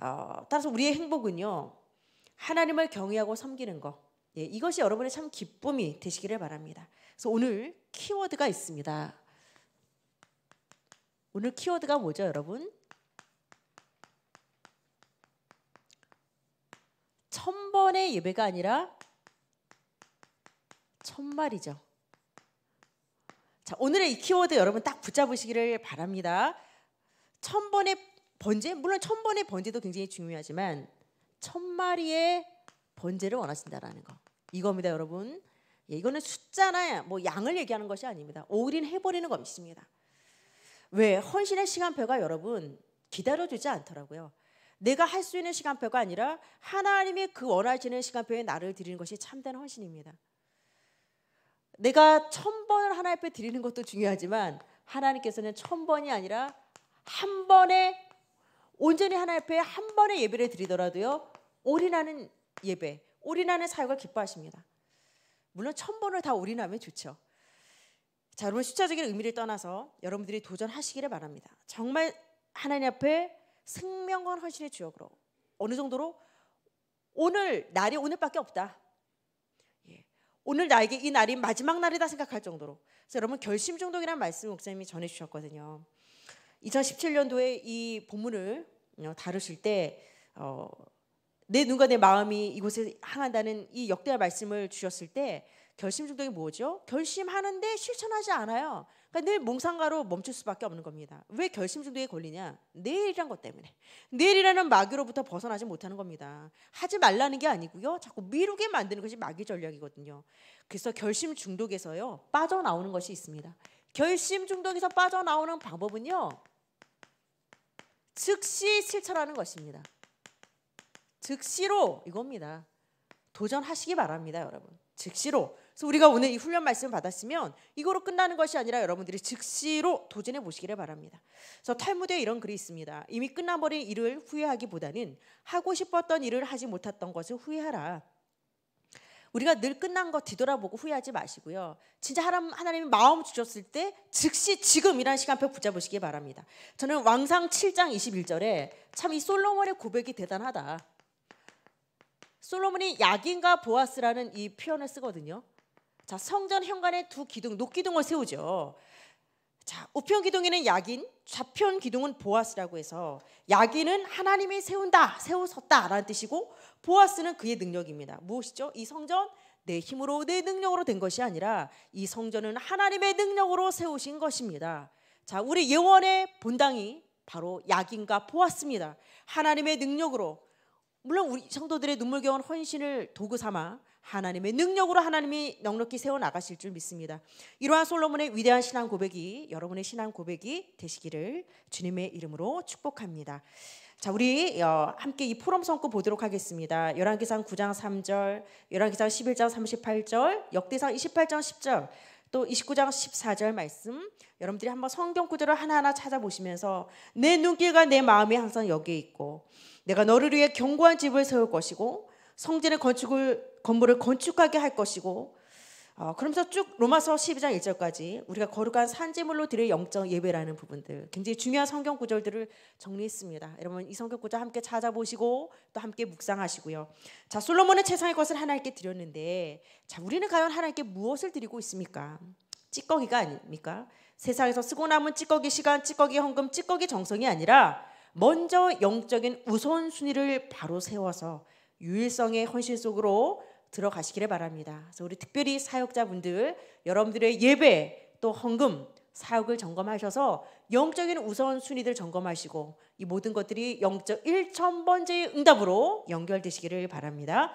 어, 따라서 우리의 행복은요 하나님을 경외하고 섬기는 것 예, 이것이 여러분의 참 기쁨이 되시기를 바랍니다. 그래서 오늘 키워드가 있습니다. 오늘 키워드가 뭐죠, 여러분? 천 번의 예배가 아니라 천말이죠. 자, 오늘의 이 키워드 여러분 딱 붙잡으시기를 바랍니다. 천 번의 번제 물론 천 번의 번제도 굉장히 중요하지만 천 마리의 번제를 원하신다라는 거 이겁니다 여러분 예, 이거는 숫자나 뭐 양을 얘기하는 것이 아닙니다 올인 해버리는 것입니다왜 헌신의 시간표가 여러분 기다려주지 않더라고요 내가 할 수 있는 시간표가 아니라 하나님이 그 원하시는 시간표에 나를 드리는 것이 참된 헌신입니다 내가 천 번을 하나님 앞에 드리는 것도 중요하지만 하나님께서는 천 번이 아니라 한 번에 온전히 하나님 앞에 한 번의 예배를 드리더라도요. 올인하는 예배, 올인하는 사역을 기뻐하십니다. 물론 천 번을 다 올인하면 좋죠. 자, 여러분 숫자적인 의미를 떠나서 여러분들이 도전하시기를 바랍니다. 정말 하나님 앞에 생명과 헌신의 주역으로 어느 정도로 오늘 날이 오늘밖에 없다. 예. 오늘 나에게 이 날이 마지막 날이다 생각할 정도로. 그래서 여러분 결심 중독이라는 말씀 목사님이 전해 주셨거든요. 2017년도에 이 본문을 어, 다루실 때 어, 내 눈과 내 마음이 이곳에 향한다는 이 역대화 말씀을 주셨을 때 결심 중독이 뭐죠? 결심하는데 실천하지 않아요. 그러니까 늘 몽상가로 멈출 수밖에 없는 겁니다. 왜 결심 중독에 걸리냐? 내일이란 것 때문에. 내일이라는 마귀로부터 벗어나지 못하는 겁니다. 하지 말라는 게 아니고요. 자꾸 미루게 만드는 것이 마귀 전략이거든요. 그래서 결심 중독에서요. 빠져나오는 것이 있습니다. 결심 중독에서 빠져나오는 방법은요. 즉시 실천하는 것입니다. 즉시로 이겁니다. 도전하시기 바랍니다, 여러분. 즉시로. 그래서 우리가 오늘 이 훈련 말씀 을 받았으면 이거로 끝나는 것이 아니라 여러분들이 즉시로 도전해 보시기를 바랍니다. 그래서 탈무드에 이런 글이 있습니다. 이미 끝나버린 일을 후회하기보다는 하고 싶었던 일을 하지 못했던 것을 후회하라. 우리가 늘 끝난 거 뒤돌아보고 후회하지 마시고요. 진짜 하나 하나님이 마음 주셨을 때 즉시 지금이라는 시간표 붙잡으시기 바랍니다. 저는 왕상 7장 21절에 참 이 솔로몬의 고백이 대단하다. 솔로몬이 야긴과 보아스라는 이 표현을 쓰거든요. 자, 성전 현관에 두 기둥, 녹기둥을 세우죠. 자, 우편 기둥에는 야긴, 좌편 기둥은 보아스라고 해서 야긴은 하나님이 세운다, 세우셨다라는 뜻이고 보아스는 그의 능력입니다. 무엇이죠? 이 성전 내 힘으로 내 능력으로 된 것이 아니라 이 성전은 하나님의 능력으로 세우신 것입니다. 자, 우리 예원의 본당이 바로 약인과 보았습니다. 하나님의 능력으로 물론 우리 성도들의 눈물겨운 헌신을 도구 삼아 하나님의 능력으로 하나님이 넉넉히 세워 나가실 줄 믿습니다. 이러한 솔로몬의 위대한 신앙 고백이 여러분의 신앙 고백이 되시기를 주님의 이름으로 축복합니다. 자, 우리 어, 함께 이 포럼 성구 보도록 하겠습니다. 열왕기상 9장 3절, 열왕기상 11장 38절, 역대상 28장 10절, 또 29장 14절 말씀. 여러분들이 한번 성경 구절을 하나하나 찾아보시면서 내 눈길과 내 마음이 항상 여기에 있고 내가 너를 위해 견고한 집을 세울 것이고 성전의 건축을 건물을 건축하게 할 것이고 어, 그러면서 쭉 로마서 12장 1절까지 우리가 거룩한 산재물로 드릴 영적 예배라는 부분들 굉장히 중요한 성경 구절들을 정리했습니다. 여러분 이 성경 구절 함께 찾아보시고 또 함께 묵상하시고요. 자 솔로몬의 최상의 것을 하나님께 드렸는데 자 우리는 과연 하나님께 무엇을 드리고 있습니까? 찌꺼기가 아닙니까? 세상에서 쓰고 남은 찌꺼기 시간, 찌꺼기 헌금, 찌꺼기 정성이 아니라 먼저 영적인 우선순위를 바로 세워서 유일성의 헌신 속으로 들어가시기를 바랍니다. 그래서 우리 특별히 사역자분들 여러분들의 예배 또 헌금 사역을 점검하셔서 영적인 우선순위들 점검하시고 이 모든 것들이 영적 1천번째 응답으로 연결되시기를 바랍니다.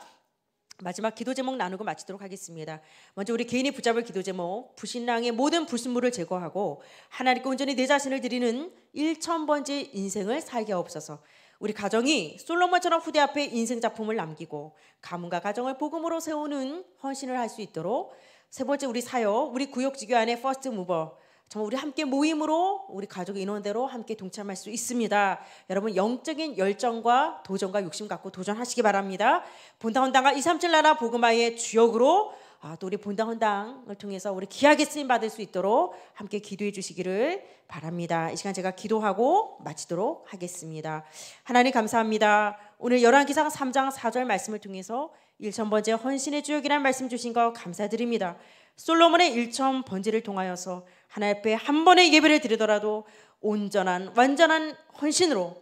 마지막 기도 제목 나누고 마치도록 하겠습니다. 먼저 우리 개인이 붙잡을 기도 제목 부신랑의 모든 불순물을 제거하고 하나님께 온전히 내 자신을 드리는 1천번째 인생을 살게 하옵소서. 우리 가정이 솔로몬처럼 후대 앞에 인생 작품을 남기고 가문과 가정을 복음으로 세우는 헌신을 할 수 있도록 세 번째 우리 사역, 우리 구역지교 안에 퍼스트 무버 정말 우리 함께 모임으로 우리 가족 인원대로 함께 동참할 수 있습니다. 여러분 영적인 열정과 도전과 욕심 갖고 도전하시기 바랍니다. 본당헌당과 237 나라 복음화의 주역으로 아, 또 우리 본당 헌당을 통해서 우리 귀하게 쓰임 받을 수 있도록 함께 기도해 주시기를 바랍니다. 이 시간 제가 기도하고 마치도록 하겠습니다. 하나님 감사합니다. 오늘 열왕기상 3장 4절 말씀을 통해서 1천번째 헌신의 주역이라는 말씀 주신 거 감사드립니다. 솔로몬의 1천 번지를 통하여서 하나님 앞에 한 번의 예배를 드리더라도 온전한 완전한 헌신으로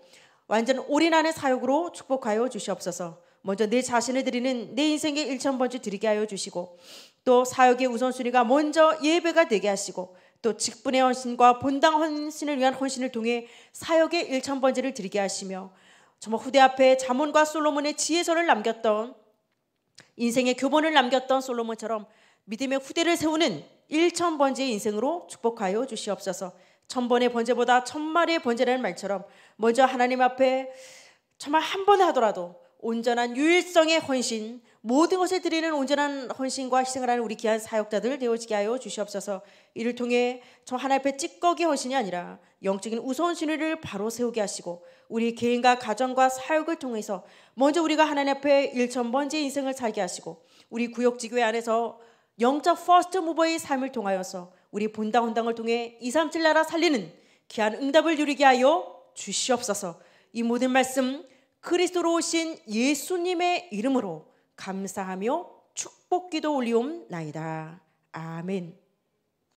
완전 올인하는 사역으로 축복하여 주시옵소서. 먼저 내 자신을 드리는 내 인생의 일천번째 드리게 하여 주시고 또 사역의 우선순위가 먼저 예배가 되게 하시고 또 직분의 헌신과 본당 헌신을 위한 헌신을 통해 사역의 일천번째를 드리게 하시며 정말 후대 앞에 자문과 솔로몬의 지혜서를 남겼던 인생의 교본을 남겼던 솔로몬처럼 믿음의 후대를 세우는 일천번째 인생으로 축복하여 주시옵소서 천번의 번제보다 천마리의 번제라는 말처럼 먼저 하나님 앞에 정말 한 번에 하더라도 온전한 유일성의 헌신, 모든 것을 드리는 온전한 헌신과 희생을 하는 우리 귀한 사역자들 되어지게 하여 주시옵소서. 이를 통해 저하나 앞에 찌꺼기 헌신이 아니라 영적인 우선 순위를 바로 세우게 하시고 우리 개인과 가정과 사역을 통해서 먼저 우리가 하나님 앞에 일천 번째 인생을 살게 하시고 우리 구역지교회 안에서 영적 퍼스트 무버의 삶을 통하여서 우리 본당 헌당을 통해 237 나라 살리는 귀한 응답을 누리게 하여 주시옵소서. 이 모든 말씀 그리스도로 오신 예수님의 이름으로 감사하며 축복기도 올리옵나이다. 아멘.